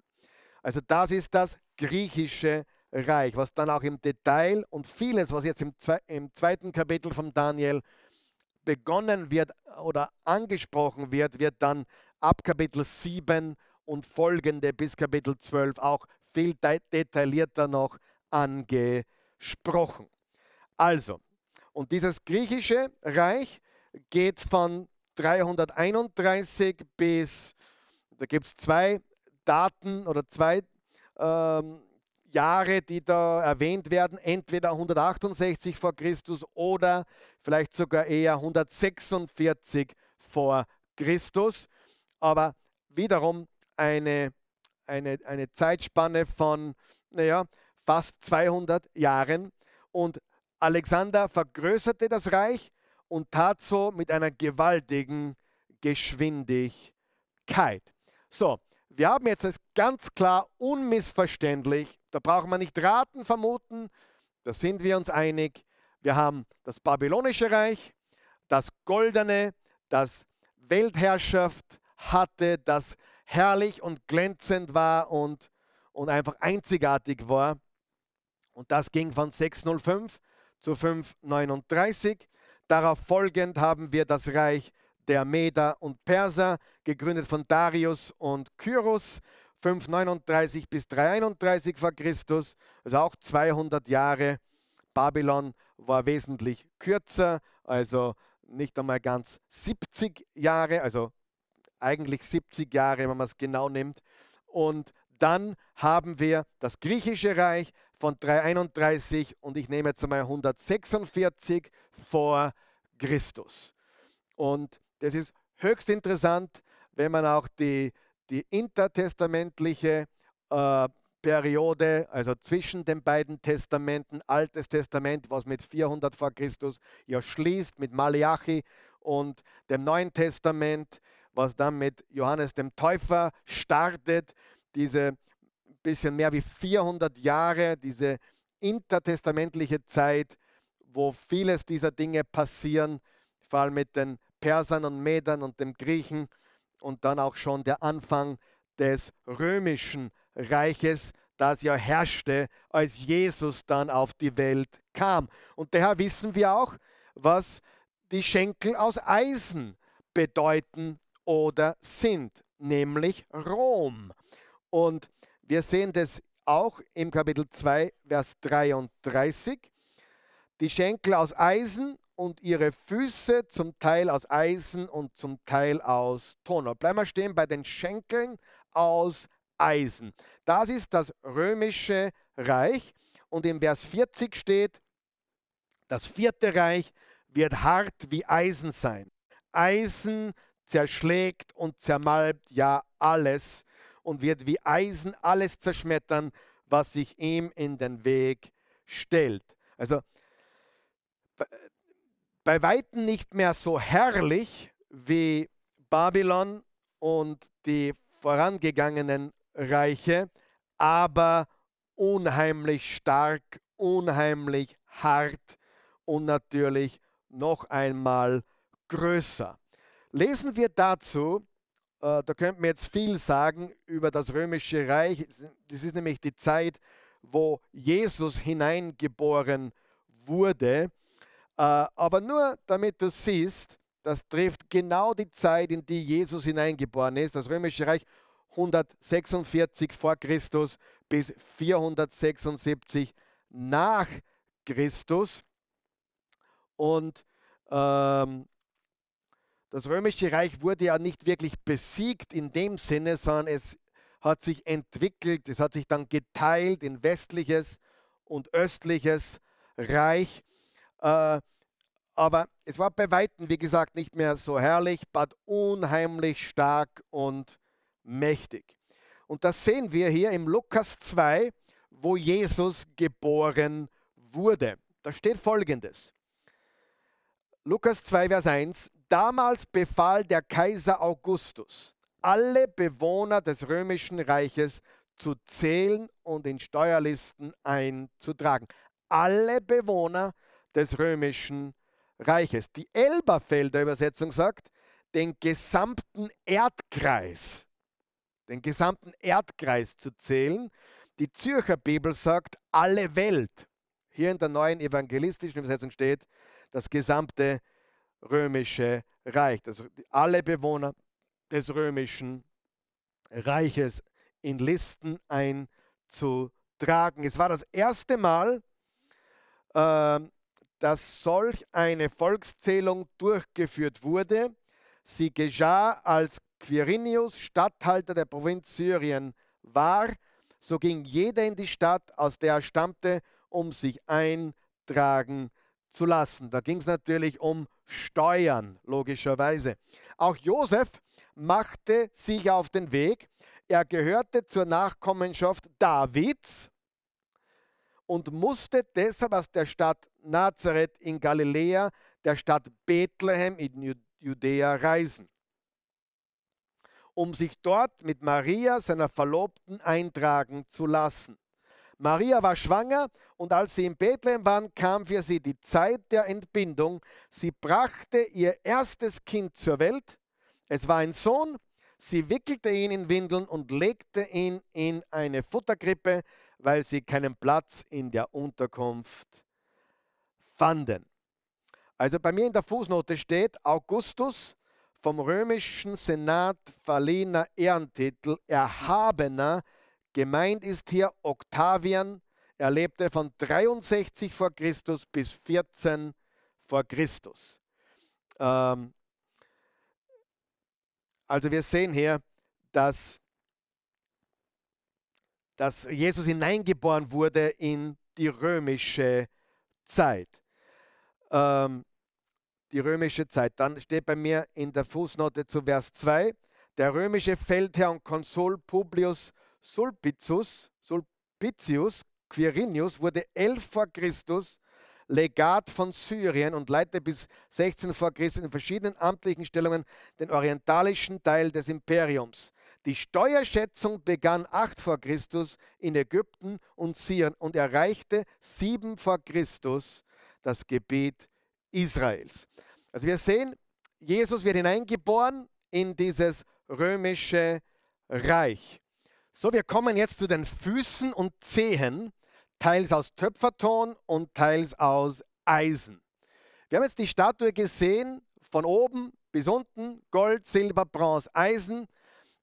Also das ist das griechische Reich, was dann auch im Detail und vieles, was jetzt im, im zweiten Kapitel von Daniel begonnen wird oder angesprochen wird, wird dann ab Kapitel 7 und folgende bis Kapitel 12 auch viel detaillierter noch angesprochen. Also, und dieses griechische Reich geht von 331 bis, da gibt es zwei Daten oder zwei ähm, Jahre, die da erwähnt werden, entweder 168 vor Christus oder vielleicht sogar eher 146 vor Christus, aber wiederum eine, eine, eine Zeitspanne von naja, fast 200 Jahren. Und Alexander vergrößerte das Reich, und tat so mit einer gewaltigen Geschwindigkeit. So, wir haben jetzt das ganz klar unmissverständlich, da braucht man nicht raten, vermuten, da sind wir uns einig. Wir haben das babylonische Reich, das goldene, das Weltherrschaft hatte, das herrlich und glänzend war und, und einfach einzigartig war. Und das ging von 605 zu 539. Darauf folgend haben wir das Reich der Meder und Perser, gegründet von Darius und Kyros, 539 bis 331 vor Christus, also auch 200 Jahre. Babylon war wesentlich kürzer, also nicht einmal ganz 70 Jahre, also eigentlich 70 Jahre, wenn man es genau nimmt. Und dann haben wir das griechische Reich, von 331 und ich nehme jetzt einmal 146 vor Christus. Und das ist höchst interessant, wenn man auch die, die intertestamentliche äh, Periode, also zwischen den beiden Testamenten, Altes Testament, was mit 400 vor Christus ja schließt, mit Malachi und dem Neuen Testament, was dann mit Johannes dem Täufer startet, diese bisschen mehr wie 400 Jahre, diese intertestamentliche Zeit, wo vieles dieser Dinge passieren, vor allem mit den Persern und Medern und dem Griechen und dann auch schon der Anfang des römischen Reiches, das ja herrschte, als Jesus dann auf die Welt kam. Und daher wissen wir auch, was die Schenkel aus Eisen bedeuten oder sind, nämlich Rom. Und wir sehen das auch im Kapitel 2, Vers 33. Die Schenkel aus Eisen und ihre Füße zum Teil aus Eisen und zum Teil aus Ton. Bleiben wir stehen bei den Schenkeln aus Eisen. Das ist das römische Reich. Und im Vers 40 steht, das vierte Reich wird hart wie Eisen sein. Eisen zerschlägt und zermalmt ja alles, und wird wie Eisen alles zerschmettern, was sich ihm in den Weg stellt. Also bei weitem nicht mehr so herrlich wie Babylon und die vorangegangenen Reiche, aber unheimlich stark, unheimlich hart und natürlich noch einmal größer. Lesen wir dazu äh, da könnte man jetzt viel sagen über das römische Reich. Das ist nämlich die Zeit, wo Jesus hineingeboren wurde. Äh, aber nur damit du siehst, das trifft genau die Zeit, in die Jesus hineingeboren ist. Das römische Reich 146 vor Christus bis 476 nach Christus. Und ähm, das römische Reich wurde ja nicht wirklich besiegt in dem Sinne, sondern es hat sich entwickelt, es hat sich dann geteilt in westliches und östliches Reich. Äh, aber es war bei weitem, wie gesagt, nicht mehr so herrlich, but unheimlich stark und mächtig. Und das sehen wir hier im Lukas 2, wo Jesus geboren wurde. Da steht folgendes. Lukas 2, Vers 1. Damals befahl der Kaiser Augustus, alle Bewohner des römischen Reiches zu zählen und in Steuerlisten einzutragen. Alle Bewohner des römischen Reiches. Die Elberfelder Übersetzung sagt, den gesamten Erdkreis, den gesamten Erdkreis zu zählen. Die Zürcher Bibel sagt, alle Welt. Hier in der neuen evangelistischen Übersetzung steht, das gesamte Erdkreis römische Reich. Also alle Bewohner des römischen Reiches in Listen einzutragen. Es war das erste Mal, äh, dass solch eine Volkszählung durchgeführt wurde. Sie geschah, als Quirinius Statthalter der Provinz Syrien war. So ging jeder in die Stadt, aus der er stammte, um sich eintragen zu lassen. Da ging es natürlich um steuern, logischerweise. Auch Josef machte sich auf den Weg. Er gehörte zur Nachkommenschaft Davids und musste deshalb aus der Stadt Nazareth in Galiläa, der Stadt Bethlehem in Judäa reisen, um sich dort mit Maria, seiner Verlobten, eintragen zu lassen. Maria war schwanger und als sie in Bethlehem waren, kam für sie die Zeit der Entbindung. Sie brachte ihr erstes Kind zur Welt. Es war ein Sohn. Sie wickelte ihn in Windeln und legte ihn in eine Futterkrippe, weil sie keinen Platz in der Unterkunft fanden. Also bei mir in der Fußnote steht Augustus vom römischen Senat verliehener Ehrentitel, erhabener Gemeint ist hier Octavian. Er lebte von 63 vor Christus bis 14 vor Christus. Ähm, also wir sehen hier, dass, dass Jesus hineingeboren wurde in die römische Zeit. Ähm, die römische Zeit. Dann steht bei mir in der Fußnote zu Vers 2, der römische Feldherr und Konsul Publius Sulpicius, Sulpicius Quirinius wurde 11 vor Christus Legat von Syrien und leitete bis 16 vor Christus in verschiedenen amtlichen Stellungen den orientalischen Teil des Imperiums. Die Steuerschätzung begann 8 vor Christus in Ägypten und Syrien und erreichte 7 vor Christus das Gebiet Israels. Also wir sehen, Jesus wird hineingeboren in dieses römische Reich. So, wir kommen jetzt zu den Füßen und Zehen, teils aus Töpferton und teils aus Eisen. Wir haben jetzt die Statue gesehen, von oben bis unten, Gold, Silber, Bronze, Eisen.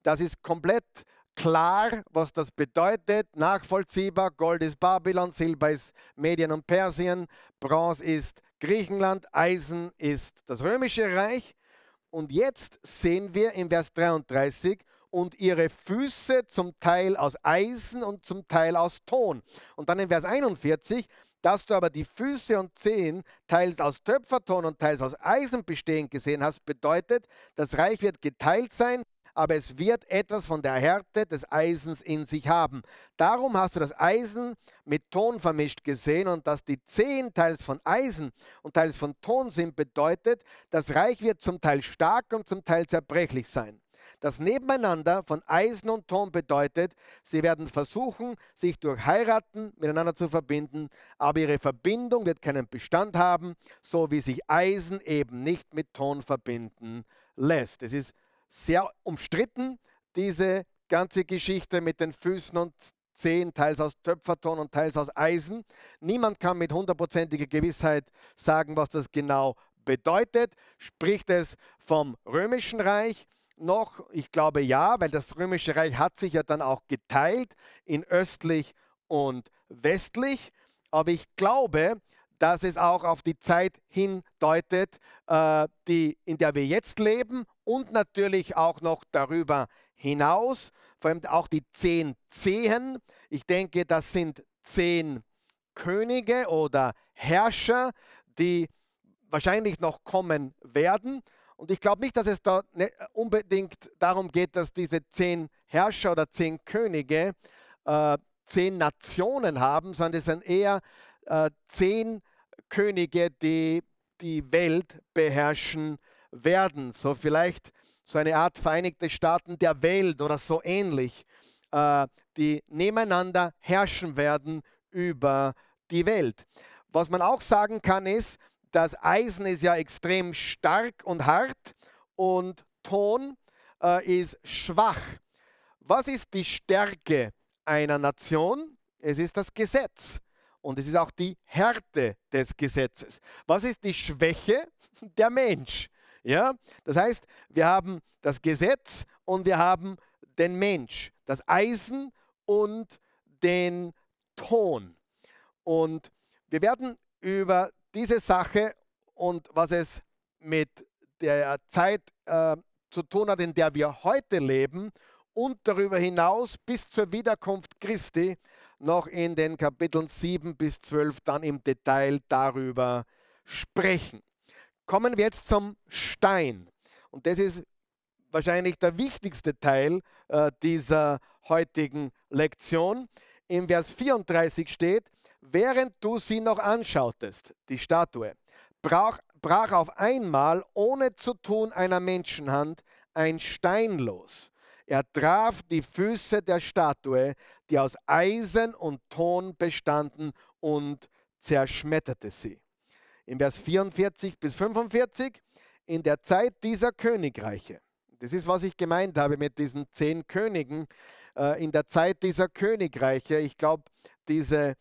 Das ist komplett klar, was das bedeutet, nachvollziehbar. Gold ist Babylon, Silber ist Medien und Persien, Bronze ist Griechenland, Eisen ist das römische Reich. Und jetzt sehen wir im Vers 33, und ihre Füße zum Teil aus Eisen und zum Teil aus Ton. Und dann in Vers 41, dass du aber die Füße und Zehen teils aus Töpferton und teils aus Eisen bestehend gesehen hast, bedeutet, das Reich wird geteilt sein, aber es wird etwas von der Härte des Eisens in sich haben. Darum hast du das Eisen mit Ton vermischt gesehen und dass die Zehen teils von Eisen und teils von Ton sind, bedeutet, das Reich wird zum Teil stark und zum Teil zerbrechlich sein. Das Nebeneinander von Eisen und Ton bedeutet, sie werden versuchen, sich durch Heiraten miteinander zu verbinden, aber ihre Verbindung wird keinen Bestand haben, so wie sich Eisen eben nicht mit Ton verbinden lässt. Es ist sehr umstritten, diese ganze Geschichte mit den Füßen und Zehen, teils aus Töpferton und teils aus Eisen. Niemand kann mit hundertprozentiger Gewissheit sagen, was das genau bedeutet. Spricht es vom römischen Reich? noch? Ich glaube ja, weil das Römische Reich hat sich ja dann auch geteilt in östlich und westlich. Aber ich glaube, dass es auch auf die Zeit hindeutet, äh, die, in der wir jetzt leben und natürlich auch noch darüber hinaus. Vor allem auch die zehn Zehen. Ich denke, das sind zehn Könige oder Herrscher, die wahrscheinlich noch kommen werden. Und ich glaube nicht, dass es da ne, unbedingt darum geht, dass diese zehn Herrscher oder zehn Könige äh, zehn Nationen haben, sondern es sind eher äh, zehn Könige, die die Welt beherrschen werden. So vielleicht so eine Art Vereinigte Staaten der Welt oder so ähnlich, äh, die nebeneinander herrschen werden über die Welt. Was man auch sagen kann ist, das Eisen ist ja extrem stark und hart und Ton äh, ist schwach. Was ist die Stärke einer Nation? Es ist das Gesetz und es ist auch die Härte des Gesetzes. Was ist die Schwäche? Der Mensch. Ja? Das heißt, wir haben das Gesetz und wir haben den Mensch, das Eisen und den Ton. Und wir werden über diese Sache und was es mit der Zeit äh, zu tun hat, in der wir heute leben und darüber hinaus bis zur Wiederkunft Christi noch in den Kapiteln 7 bis 12 dann im Detail darüber sprechen. Kommen wir jetzt zum Stein. Und das ist wahrscheinlich der wichtigste Teil äh, dieser heutigen Lektion. Im Vers 34 steht, Während du sie noch anschautest, die Statue, brach, brach auf einmal, ohne zu tun einer Menschenhand, ein Stein los. Er traf die Füße der Statue, die aus Eisen und Ton bestanden, und zerschmetterte sie. In Vers 44 bis 45, in der Zeit dieser Königreiche, das ist, was ich gemeint habe mit diesen zehn Königen, äh, in der Zeit dieser Königreiche, ich glaube, diese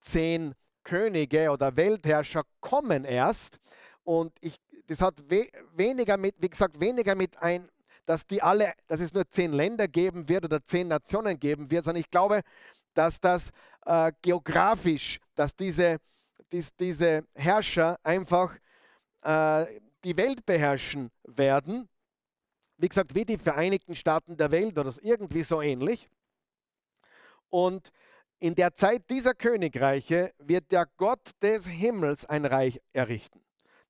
zehn Könige oder Weltherrscher kommen erst. Und ich, das hat we, weniger mit, wie gesagt, weniger mit ein, dass die alle, dass es nur zehn Länder geben wird oder zehn Nationen geben wird, sondern ich glaube, dass das äh, geografisch, dass diese, dies, diese Herrscher einfach äh, die Welt beherrschen werden. Wie gesagt, wie die Vereinigten Staaten der Welt oder irgendwie so ähnlich. Und in der Zeit dieser Königreiche wird der Gott des Himmels ein Reich errichten,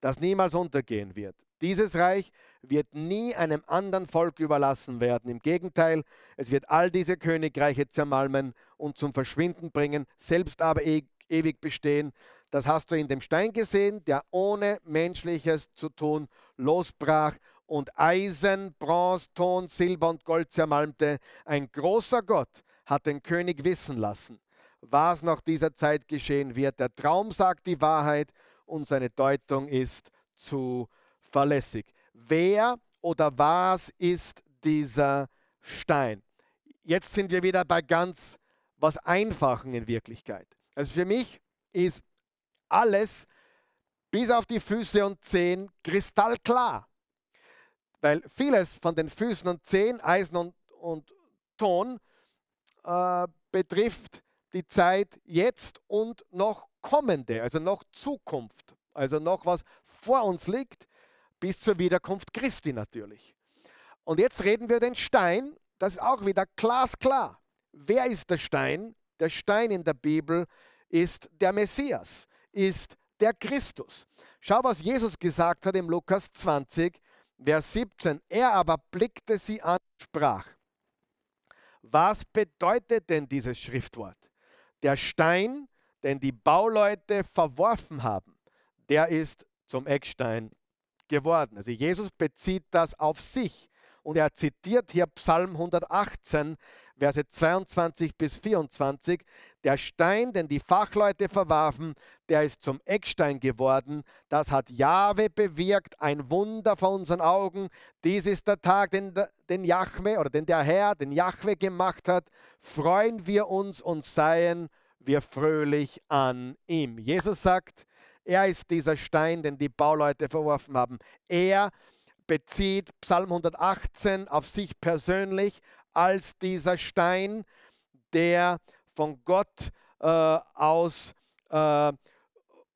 das niemals untergehen wird. Dieses Reich wird nie einem anderen Volk überlassen werden. Im Gegenteil, es wird all diese Königreiche zermalmen und zum Verschwinden bringen, selbst aber e ewig bestehen. Das hast du in dem Stein gesehen, der ohne Menschliches zu tun losbrach und Eisen, Bronze, Ton, Silber und Gold zermalmte. Ein großer Gott hat den König wissen lassen, was nach dieser Zeit geschehen wird. Der Traum sagt die Wahrheit und seine Deutung ist zuverlässig. Wer oder was ist dieser Stein? Jetzt sind wir wieder bei ganz was Einfachen in Wirklichkeit. Also für mich ist alles bis auf die Füße und Zehen kristallklar. Weil vieles von den Füßen und Zehen, Eisen und, und Ton äh, betrifft die Zeit jetzt und noch kommende, also noch Zukunft, also noch was vor uns liegt, bis zur Wiederkunft Christi natürlich. Und jetzt reden wir den Stein, das ist auch wieder glasklar. Wer ist der Stein? Der Stein in der Bibel ist der Messias, ist der Christus. Schau, was Jesus gesagt hat im Lukas 20, Vers 17. Er aber blickte sie an und sprach, was bedeutet denn dieses Schriftwort? Der Stein, den die Bauleute verworfen haben, der ist zum Eckstein geworden. Also Jesus bezieht das auf sich und er zitiert hier Psalm 118, Verse 22 bis 24, der Stein, den die Fachleute verwarfen, der ist zum Eckstein geworden. Das hat Jahwe bewirkt, ein Wunder vor unseren Augen. Dies ist der Tag, den, den Jahwe oder den der Herr, den Jahwe gemacht hat. Freuen wir uns und seien wir fröhlich an ihm. Jesus sagt, er ist dieser Stein, den die Bauleute verworfen haben. Er bezieht Psalm 118 auf sich persönlich als dieser Stein, der von Gott äh, aus äh,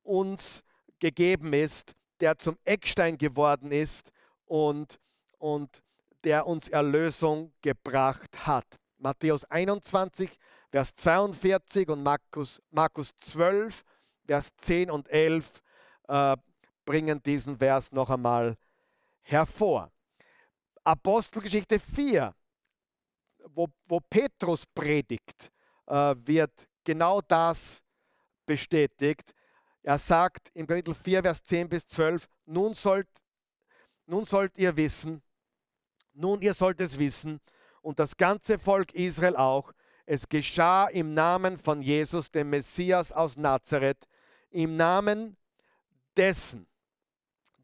uns gegeben ist, der zum Eckstein geworden ist und, und der uns Erlösung gebracht hat. Matthäus 21, Vers 42 und Markus, Markus 12, Vers 10 und 11 äh, bringen diesen Vers noch einmal hervor. Apostelgeschichte 4, wo, wo Petrus predigt, äh, wird genau das bestätigt. Er sagt im Kapitel 4, Vers 10 bis 12, nun sollt, nun sollt ihr wissen, nun ihr sollt es wissen und das ganze Volk Israel auch, es geschah im Namen von Jesus, dem Messias aus Nazareth, im Namen dessen,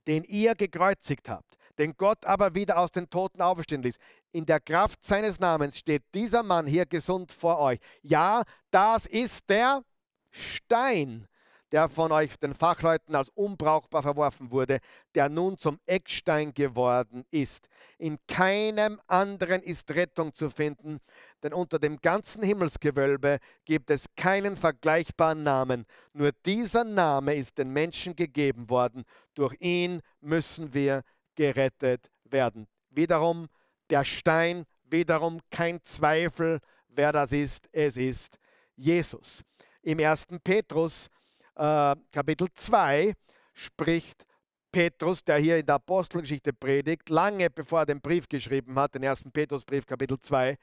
den ihr gekreuzigt habt, den Gott aber wieder aus den Toten auferstehen ließ in der Kraft seines Namens steht dieser Mann hier gesund vor euch. Ja, das ist der Stein, der von euch den Fachleuten als unbrauchbar verworfen wurde, der nun zum Eckstein geworden ist. In keinem anderen ist Rettung zu finden, denn unter dem ganzen Himmelsgewölbe gibt es keinen vergleichbaren Namen. Nur dieser Name ist den Menschen gegeben worden. Durch ihn müssen wir gerettet werden. Wiederum der Stein, wiederum kein Zweifel, wer das ist. Es ist Jesus. Im 1. Petrus äh, Kapitel 2 spricht Petrus, der hier in der Apostelgeschichte predigt, lange bevor er den Brief geschrieben hat, den 1. Petrusbrief Kapitel 2,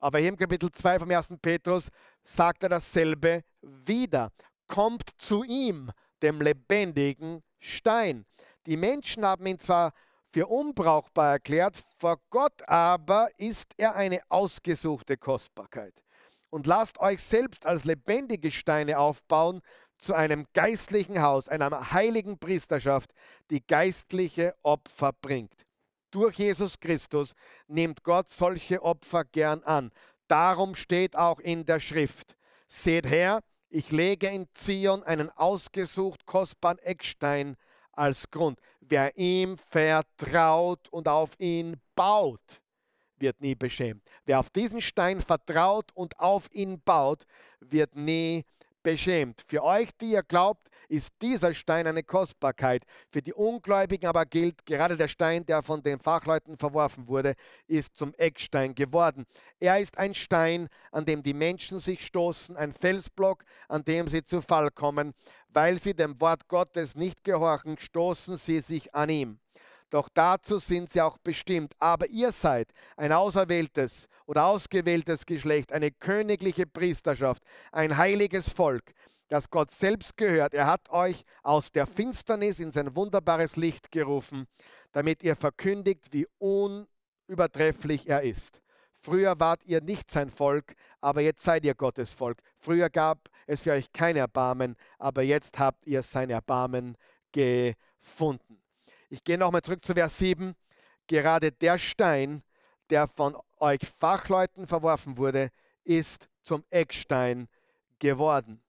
aber hier im Kapitel 2 vom 1. Petrus sagt er dasselbe wieder. Kommt zu ihm, dem lebendigen Stein. Die Menschen haben ihn zwar für unbrauchbar erklärt, vor Gott aber ist er eine ausgesuchte Kostbarkeit. Und lasst euch selbst als lebendige Steine aufbauen zu einem geistlichen Haus, einer heiligen Priesterschaft, die geistliche Opfer bringt. Durch Jesus Christus nimmt Gott solche Opfer gern an. Darum steht auch in der Schrift, seht her, ich lege in Zion einen ausgesucht kostbaren Eckstein als Grund. Wer ihm vertraut und auf ihn baut, wird nie beschämt. Wer auf diesen Stein vertraut und auf ihn baut, wird nie beschämt. Für euch, die ihr glaubt, ist dieser Stein eine Kostbarkeit. Für die Ungläubigen aber gilt, gerade der Stein, der von den Fachleuten verworfen wurde, ist zum Eckstein geworden. Er ist ein Stein, an dem die Menschen sich stoßen, ein Felsblock, an dem sie zu Fall kommen, weil sie dem Wort Gottes nicht gehorchen, stoßen sie sich an ihm. Doch dazu sind sie auch bestimmt. Aber ihr seid ein auserwähltes oder ausgewähltes Geschlecht, eine königliche Priesterschaft, ein heiliges Volk, das Gott selbst gehört. Er hat euch aus der Finsternis in sein wunderbares Licht gerufen, damit ihr verkündigt, wie unübertrefflich er ist. Früher wart ihr nicht sein Volk, aber jetzt seid ihr Gottes Volk. Früher gab es es für euch kein Erbarmen, aber jetzt habt ihr sein Erbarmen gefunden. Ich gehe nochmal zurück zu Vers 7. Gerade der Stein, der von euch Fachleuten verworfen wurde, ist zum Eckstein geworden.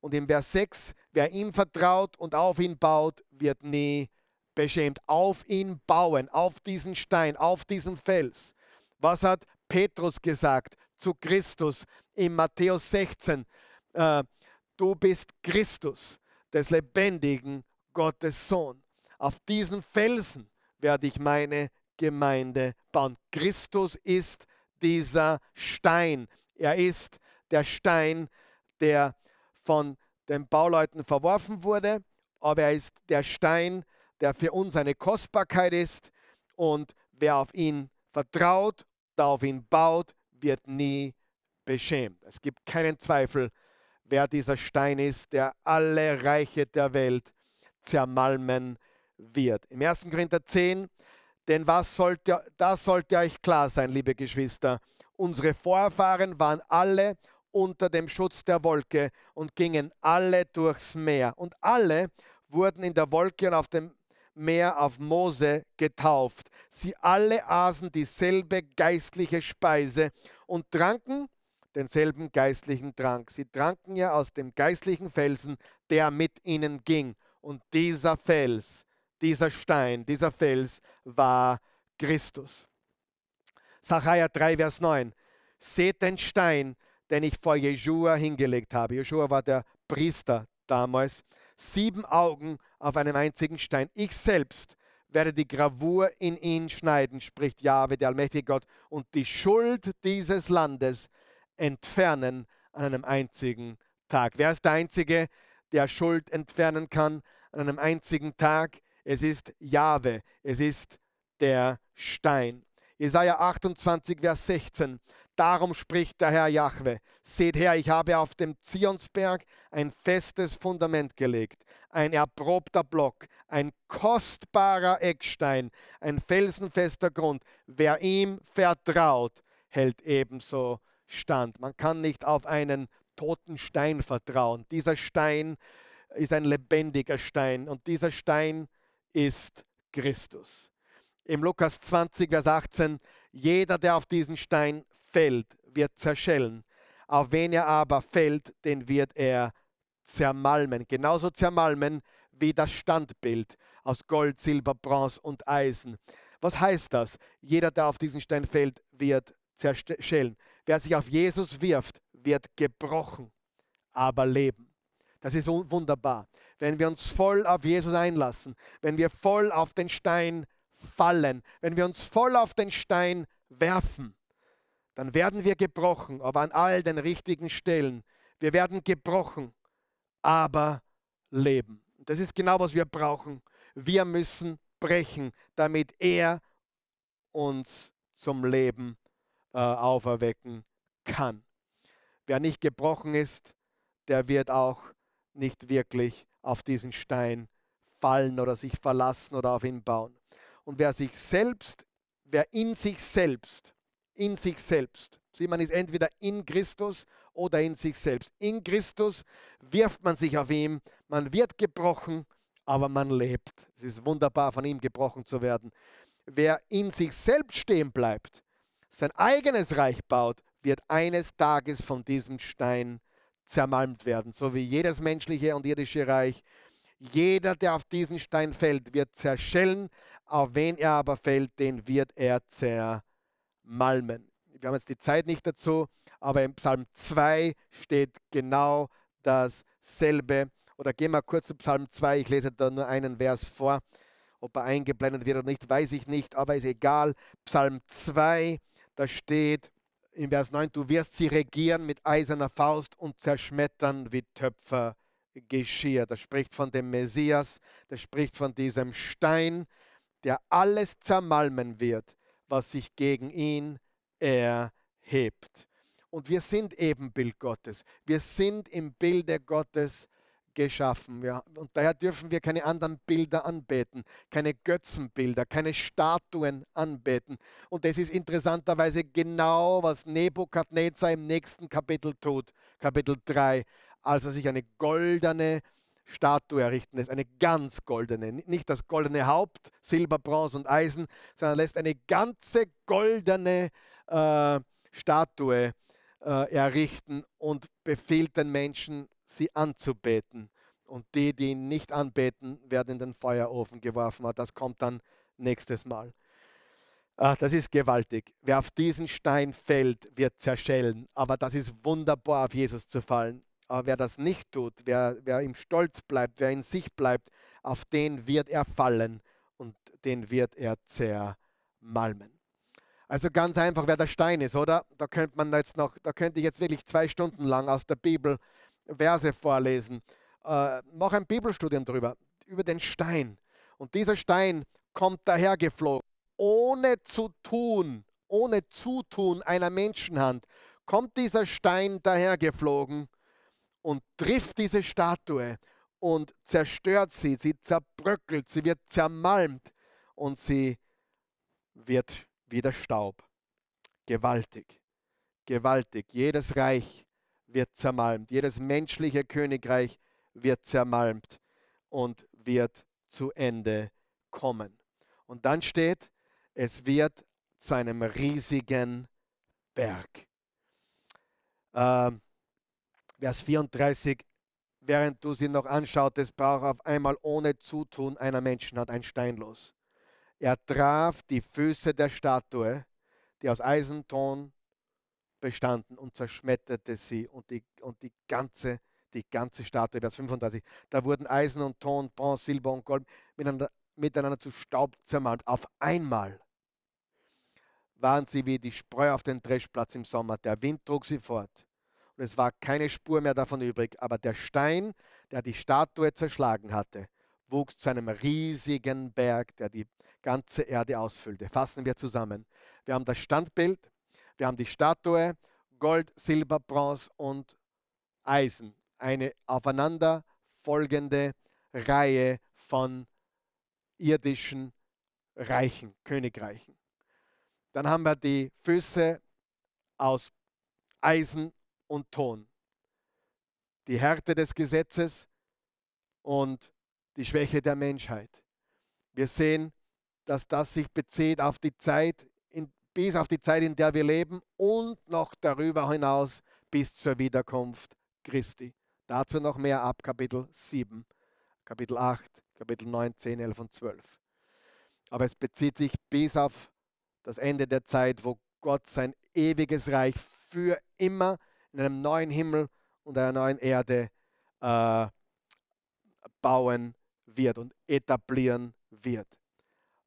Und im Vers 6, wer ihm vertraut und auf ihn baut, wird nie beschämt. Auf ihn bauen, auf diesen Stein, auf diesen Fels. Was hat Petrus gesagt zu Christus in Matthäus 16? äh, du bist Christus, des lebendigen Gottes Sohn. Auf diesen Felsen werde ich meine Gemeinde bauen. Christus ist dieser Stein. Er ist der Stein, der von den Bauleuten verworfen wurde, aber er ist der Stein, der für uns eine Kostbarkeit ist und wer auf ihn vertraut, der auf ihn baut, wird nie beschämt. Es gibt keinen Zweifel, wer dieser Stein ist, der alle Reiche der Welt zermalmen wird. Im 1. Korinther 10, denn was sollte, das sollte euch klar sein, liebe Geschwister. Unsere Vorfahren waren alle unter dem Schutz der Wolke und gingen alle durchs Meer. Und alle wurden in der Wolke und auf dem Meer auf Mose getauft. Sie alle aßen dieselbe geistliche Speise und tranken denselben geistlichen Trank. Sie tranken ja aus dem geistlichen Felsen, der mit ihnen ging. Und dieser Fels, dieser Stein, dieser Fels war Christus. Sacharja 3, Vers 9. Seht den Stein, den ich vor Jeschua hingelegt habe. Jeschua war der Priester damals. Sieben Augen auf einem einzigen Stein. Ich selbst werde die Gravur in ihn schneiden, spricht Jahwe, der allmächtige Gott. Und die Schuld dieses Landes entfernen an einem einzigen Tag. Wer ist der Einzige, der Schuld entfernen kann an einem einzigen Tag? Es ist Jahwe, es ist der Stein. Jesaja 28, Vers 16. Darum spricht der Herr Jahwe: Seht her, ich habe auf dem Zionsberg ein festes Fundament gelegt, ein erprobter Block, ein kostbarer Eckstein, ein felsenfester Grund. Wer ihm vertraut, hält ebenso stand. Man kann nicht auf einen toten Stein vertrauen. Dieser Stein ist ein lebendiger Stein und dieser Stein ist Christus. Im Lukas 20, Vers 18, jeder, der auf diesen Stein fällt, wird zerschellen. Auf wen er aber fällt, den wird er zermalmen. Genauso zermalmen wie das Standbild aus Gold, Silber, Bronze und Eisen. Was heißt das? Jeder, der auf diesen Stein fällt, wird zerschellen. Wer sich auf Jesus wirft, wird gebrochen, aber leben. Das ist wunderbar. Wenn wir uns voll auf Jesus einlassen, wenn wir voll auf den Stein fallen, wenn wir uns voll auf den Stein werfen, dann werden wir gebrochen, aber an all den richtigen Stellen. Wir werden gebrochen, aber leben. Das ist genau, was wir brauchen. Wir müssen brechen, damit er uns zum Leben äh, auferwecken kann. Wer nicht gebrochen ist, der wird auch nicht wirklich auf diesen Stein fallen oder sich verlassen oder auf ihn bauen. Und wer sich selbst, wer in sich selbst, in sich selbst, sieht man ist entweder in Christus oder in sich selbst. In Christus wirft man sich auf ihn, man wird gebrochen, aber man lebt. Es ist wunderbar, von ihm gebrochen zu werden. Wer in sich selbst stehen bleibt, sein eigenes Reich baut, wird eines Tages von diesem Stein zermalmt werden, so wie jedes menschliche und irdische Reich. Jeder, der auf diesen Stein fällt, wird zerschellen, auf wen er aber fällt, den wird er zermalmen. Wir haben jetzt die Zeit nicht dazu, aber im Psalm 2 steht genau dasselbe. Oder gehen wir kurz zu Psalm 2, ich lese da nur einen Vers vor. Ob er eingeblendet wird oder nicht, weiß ich nicht, aber ist egal. Psalm 2, da steht in Vers 9, du wirst sie regieren mit eiserner Faust und zerschmettern wie Töpfer Geschirr. Das spricht von dem Messias, das spricht von diesem Stein, der alles zermalmen wird, was sich gegen ihn erhebt. Und wir sind Ebenbild Gottes. Wir sind im Bilde Gottes geschaffen. Ja. Und daher dürfen wir keine anderen Bilder anbeten, keine Götzenbilder, keine Statuen anbeten. Und das ist interessanterweise genau, was Nebukadnezar im nächsten Kapitel tut, Kapitel 3, als er sich eine goldene Statue errichten lässt, eine ganz goldene, nicht das goldene Haupt, Silber, Bronze und Eisen, sondern lässt eine ganze goldene äh, Statue äh, errichten und befiehlt den Menschen, sie anzubeten. Und die, die ihn nicht anbeten, werden in den Feuerofen geworfen. das kommt dann nächstes Mal. Ach, das ist gewaltig. Wer auf diesen Stein fällt, wird zerschellen. Aber das ist wunderbar, auf Jesus zu fallen. Aber wer das nicht tut, wer, wer im Stolz bleibt, wer in sich bleibt, auf den wird er fallen und den wird er zermalmen. Also ganz einfach, wer der Stein ist, oder? Da könnte man jetzt noch, da könnte ich jetzt wirklich zwei Stunden lang aus der Bibel Verse vorlesen. Äh, mach ein Bibelstudium drüber, über den Stein. Und dieser Stein kommt dahergeflogen, ohne zu tun, ohne Zutun einer Menschenhand, kommt dieser Stein dahergeflogen und trifft diese Statue und zerstört sie, sie zerbröckelt, sie wird zermalmt und sie wird wieder Staub. Gewaltig, gewaltig. Jedes Reich wird zermalmt. Jedes menschliche Königreich wird zermalmt und wird zu Ende kommen. Und dann steht, es wird zu einem riesigen Berg. Ähm, Vers 34, während du sie noch anschautest, brach auf einmal ohne Zutun einer Menschenhand ein Stein los. Er traf die Füße der Statue, die aus Eisenton, bestanden und zerschmetterte sie und die, und die ganze die ganze Statue, Vers 35. Da wurden Eisen und Ton, Bronze, Silber und Gold miteinander, miteinander zu Staub zermalmt. Auf einmal waren sie wie die Spreu auf den Dreschplatz im Sommer. Der Wind trug sie fort. Und es war keine Spur mehr davon übrig. Aber der Stein, der die Statue zerschlagen hatte, wuchs zu einem riesigen Berg, der die ganze Erde ausfüllte. Fassen wir zusammen. Wir haben das Standbild, wir haben die Statue, Gold, Silber, Bronze und Eisen. Eine aufeinanderfolgende Reihe von irdischen Reichen, Königreichen. Dann haben wir die Füße aus Eisen und Ton. Die Härte des Gesetzes und die Schwäche der Menschheit. Wir sehen, dass das sich bezieht auf die Zeit bis auf die Zeit, in der wir leben und noch darüber hinaus bis zur Wiederkunft Christi. Dazu noch mehr ab Kapitel 7, Kapitel 8, Kapitel 9, 10, 11 und 12. Aber es bezieht sich bis auf das Ende der Zeit, wo Gott sein ewiges Reich für immer in einem neuen Himmel und einer neuen Erde äh, bauen wird und etablieren wird.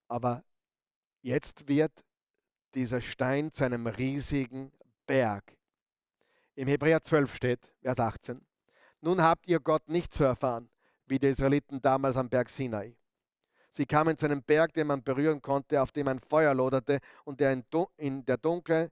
Aber jetzt wird dieser Stein zu einem riesigen Berg. Im Hebräer 12 steht, Vers 18, nun habt ihr Gott nicht zu erfahren, wie die Israeliten damals am Berg Sinai. Sie kamen zu einem Berg, den man berühren konnte, auf dem ein Feuer loderte und der in, der dunkle,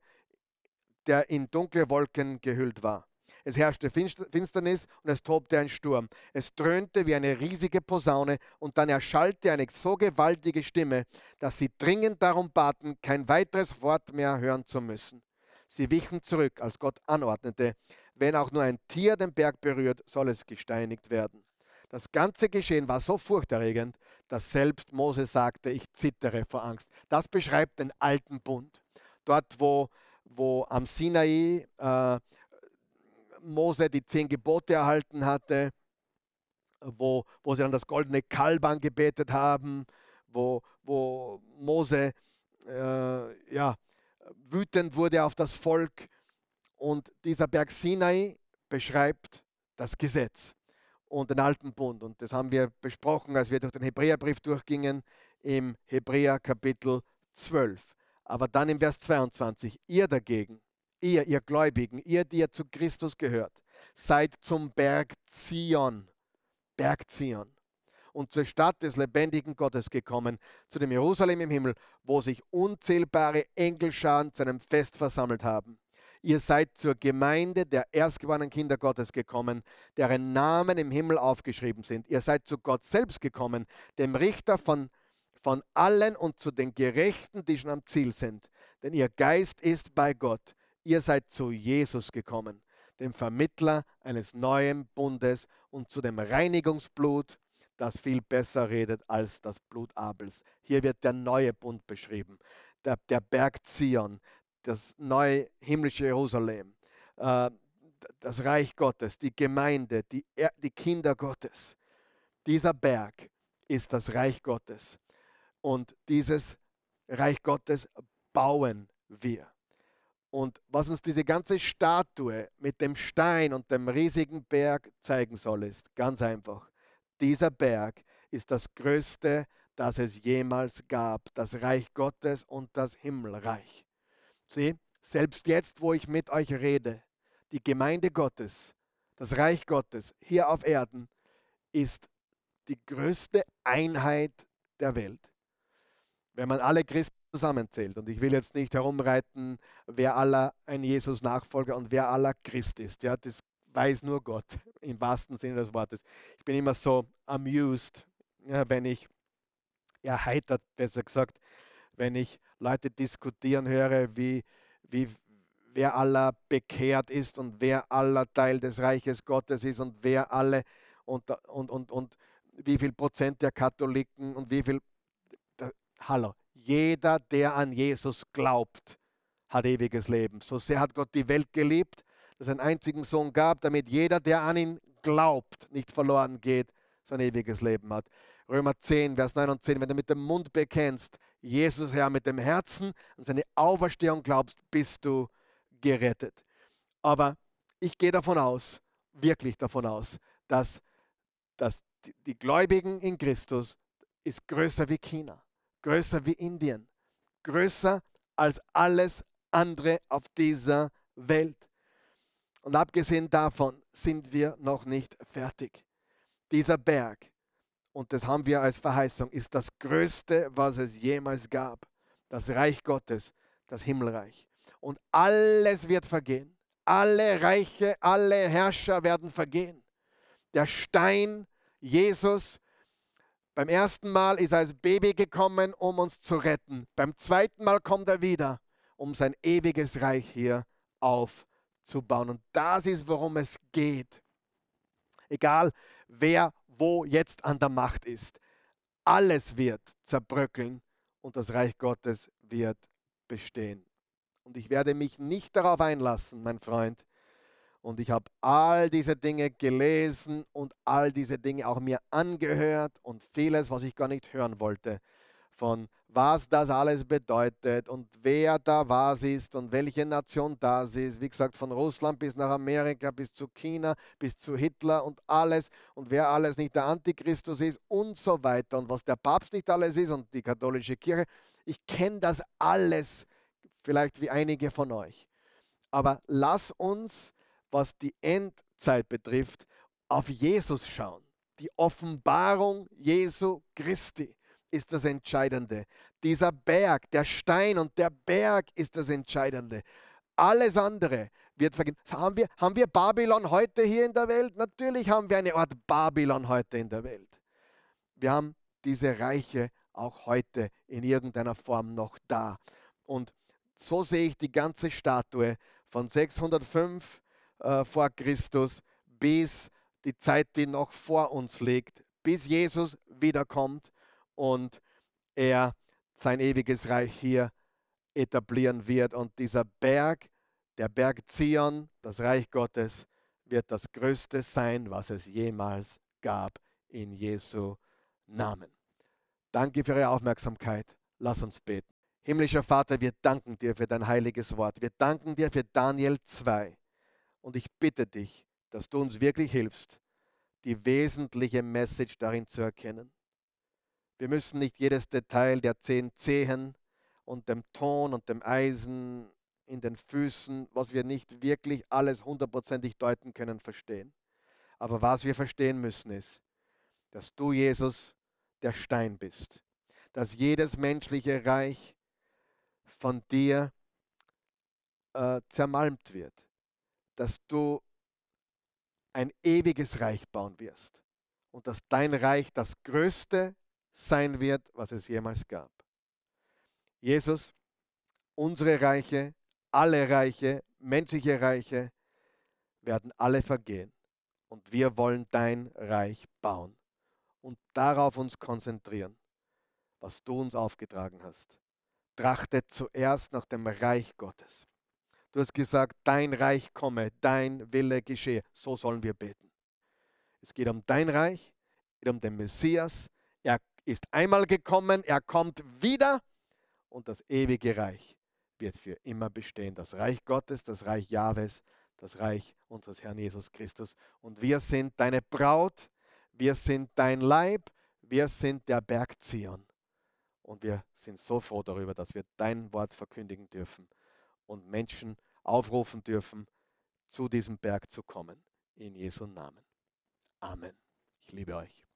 der in dunkle Wolken gehüllt war. Es herrschte Finsternis und es tobte ein Sturm. Es dröhnte wie eine riesige Posaune und dann erschallte eine so gewaltige Stimme, dass sie dringend darum baten, kein weiteres Wort mehr hören zu müssen. Sie wichen zurück, als Gott anordnete, wenn auch nur ein Tier den Berg berührt, soll es gesteinigt werden. Das ganze Geschehen war so furchterregend, dass selbst Mose sagte, ich zittere vor Angst. Das beschreibt den alten Bund. Dort, wo, wo am Sinai äh, Mose die zehn Gebote erhalten hatte, wo, wo sie dann das goldene Kalb angebetet haben, wo, wo Mose äh, ja, wütend wurde auf das Volk. Und dieser Berg Sinai beschreibt das Gesetz und den alten Bund. Und das haben wir besprochen, als wir durch den Hebräerbrief durchgingen, im Hebräer Kapitel 12. Aber dann im Vers 22, ihr dagegen, Ihr, ihr Gläubigen, ihr, die ihr zu Christus gehört, seid zum Berg Zion, Berg Zion und zur Stadt des lebendigen Gottes gekommen, zu dem Jerusalem im Himmel, wo sich unzählbare Engelscharen zu einem Fest versammelt haben. Ihr seid zur Gemeinde der erstgeborenen Kinder Gottes gekommen, deren Namen im Himmel aufgeschrieben sind. Ihr seid zu Gott selbst gekommen, dem Richter von, von allen und zu den Gerechten, die schon am Ziel sind. Denn ihr Geist ist bei Gott Ihr seid zu Jesus gekommen, dem Vermittler eines neuen Bundes und zu dem Reinigungsblut, das viel besser redet als das Blut Abels. Hier wird der neue Bund beschrieben, der, der Berg Zion, das neue himmlische Jerusalem, äh, das Reich Gottes, die Gemeinde, die, er die Kinder Gottes. Dieser Berg ist das Reich Gottes. Und dieses Reich Gottes bauen wir und was uns diese ganze Statue mit dem Stein und dem riesigen Berg zeigen soll, ist ganz einfach. Dieser Berg ist das Größte, das es jemals gab, das Reich Gottes und das Himmelreich. Sieh, selbst jetzt, wo ich mit euch rede, die Gemeinde Gottes, das Reich Gottes hier auf Erden, ist die größte Einheit der Welt. Wenn man alle Christen zusammenzählt, und ich will jetzt nicht herumreiten, wer aller ein Jesus-Nachfolger und wer aller Christ ist, ja, das weiß nur Gott im wahrsten Sinne des Wortes. Ich bin immer so amused, ja, wenn ich erheitert, besser gesagt, wenn ich Leute diskutieren höre, wie, wie, wer aller bekehrt ist und wer aller Teil des Reiches Gottes ist und wer alle und, und, und, und wie viel Prozent der Katholiken und wie viel hallo, jeder, der an Jesus glaubt, hat ewiges Leben. So sehr hat Gott die Welt geliebt, dass er einen einzigen Sohn gab, damit jeder, der an ihn glaubt, nicht verloren geht, sein ewiges Leben hat. Römer 10, Vers 9 und 10, wenn du mit dem Mund bekennst, Jesus Herr mit dem Herzen und seine Auferstehung glaubst, bist du gerettet. Aber ich gehe davon aus, wirklich davon aus, dass, dass die Gläubigen in Christus ist größer wie China größer wie Indien, größer als alles andere auf dieser Welt. Und abgesehen davon sind wir noch nicht fertig. Dieser Berg, und das haben wir als Verheißung, ist das Größte, was es jemals gab. Das Reich Gottes, das Himmelreich. Und alles wird vergehen. Alle Reiche, alle Herrscher werden vergehen. Der Stein, Jesus, beim ersten Mal ist er als Baby gekommen, um uns zu retten. Beim zweiten Mal kommt er wieder, um sein ewiges Reich hier aufzubauen. Und das ist, worum es geht. Egal, wer wo jetzt an der Macht ist. Alles wird zerbröckeln und das Reich Gottes wird bestehen. Und ich werde mich nicht darauf einlassen, mein Freund, und ich habe all diese Dinge gelesen und all diese Dinge auch mir angehört und vieles, was ich gar nicht hören wollte, von was das alles bedeutet und wer da was ist und welche Nation das ist. Wie gesagt, von Russland bis nach Amerika, bis zu China, bis zu Hitler und alles und wer alles nicht der Antichristus ist und so weiter und was der Papst nicht alles ist und die katholische Kirche. Ich kenne das alles, vielleicht wie einige von euch. Aber lass uns was die Endzeit betrifft, auf Jesus schauen. Die Offenbarung Jesu Christi ist das Entscheidende. Dieser Berg, der Stein und der Berg ist das Entscheidende. Alles andere wird vergehen. Haben wir, haben wir Babylon heute hier in der Welt? Natürlich haben wir eine Art Babylon heute in der Welt. Wir haben diese Reiche auch heute in irgendeiner Form noch da. Und so sehe ich die ganze Statue von 605 äh, vor Christus bis die Zeit, die noch vor uns liegt, bis Jesus wiederkommt und er sein ewiges Reich hier etablieren wird. Und dieser Berg, der Berg Zion, das Reich Gottes, wird das Größte sein, was es jemals gab in Jesu Namen. Danke für Ihre Aufmerksamkeit. Lass uns beten. Himmlischer Vater, wir danken dir für dein heiliges Wort. Wir danken dir für Daniel 2. Und ich bitte dich, dass du uns wirklich hilfst, die wesentliche Message darin zu erkennen. Wir müssen nicht jedes Detail der zehn Zehen und dem Ton und dem Eisen in den Füßen, was wir nicht wirklich alles hundertprozentig deuten können, verstehen. Aber was wir verstehen müssen ist, dass du, Jesus, der Stein bist, dass jedes menschliche Reich von dir äh, zermalmt wird, dass du ein ewiges Reich bauen wirst und dass dein Reich das größte sein wird, was es jemals gab. Jesus, unsere Reiche, alle Reiche, menschliche Reiche werden alle vergehen und wir wollen dein Reich bauen und darauf uns konzentrieren, was du uns aufgetragen hast. Trachtet zuerst nach dem Reich Gottes Du hast gesagt, dein Reich komme, dein Wille geschehe. So sollen wir beten. Es geht um dein Reich, es geht um den Messias. Er ist einmal gekommen, er kommt wieder und das ewige Reich wird für immer bestehen. Das Reich Gottes, das Reich Jahwes, das Reich unseres Herrn Jesus Christus. Und wir sind deine Braut, wir sind dein Leib, wir sind der Berg Zion. Und wir sind so froh darüber, dass wir dein Wort verkündigen dürfen und Menschen aufrufen dürfen, zu diesem Berg zu kommen. In Jesu Namen. Amen. Ich liebe euch.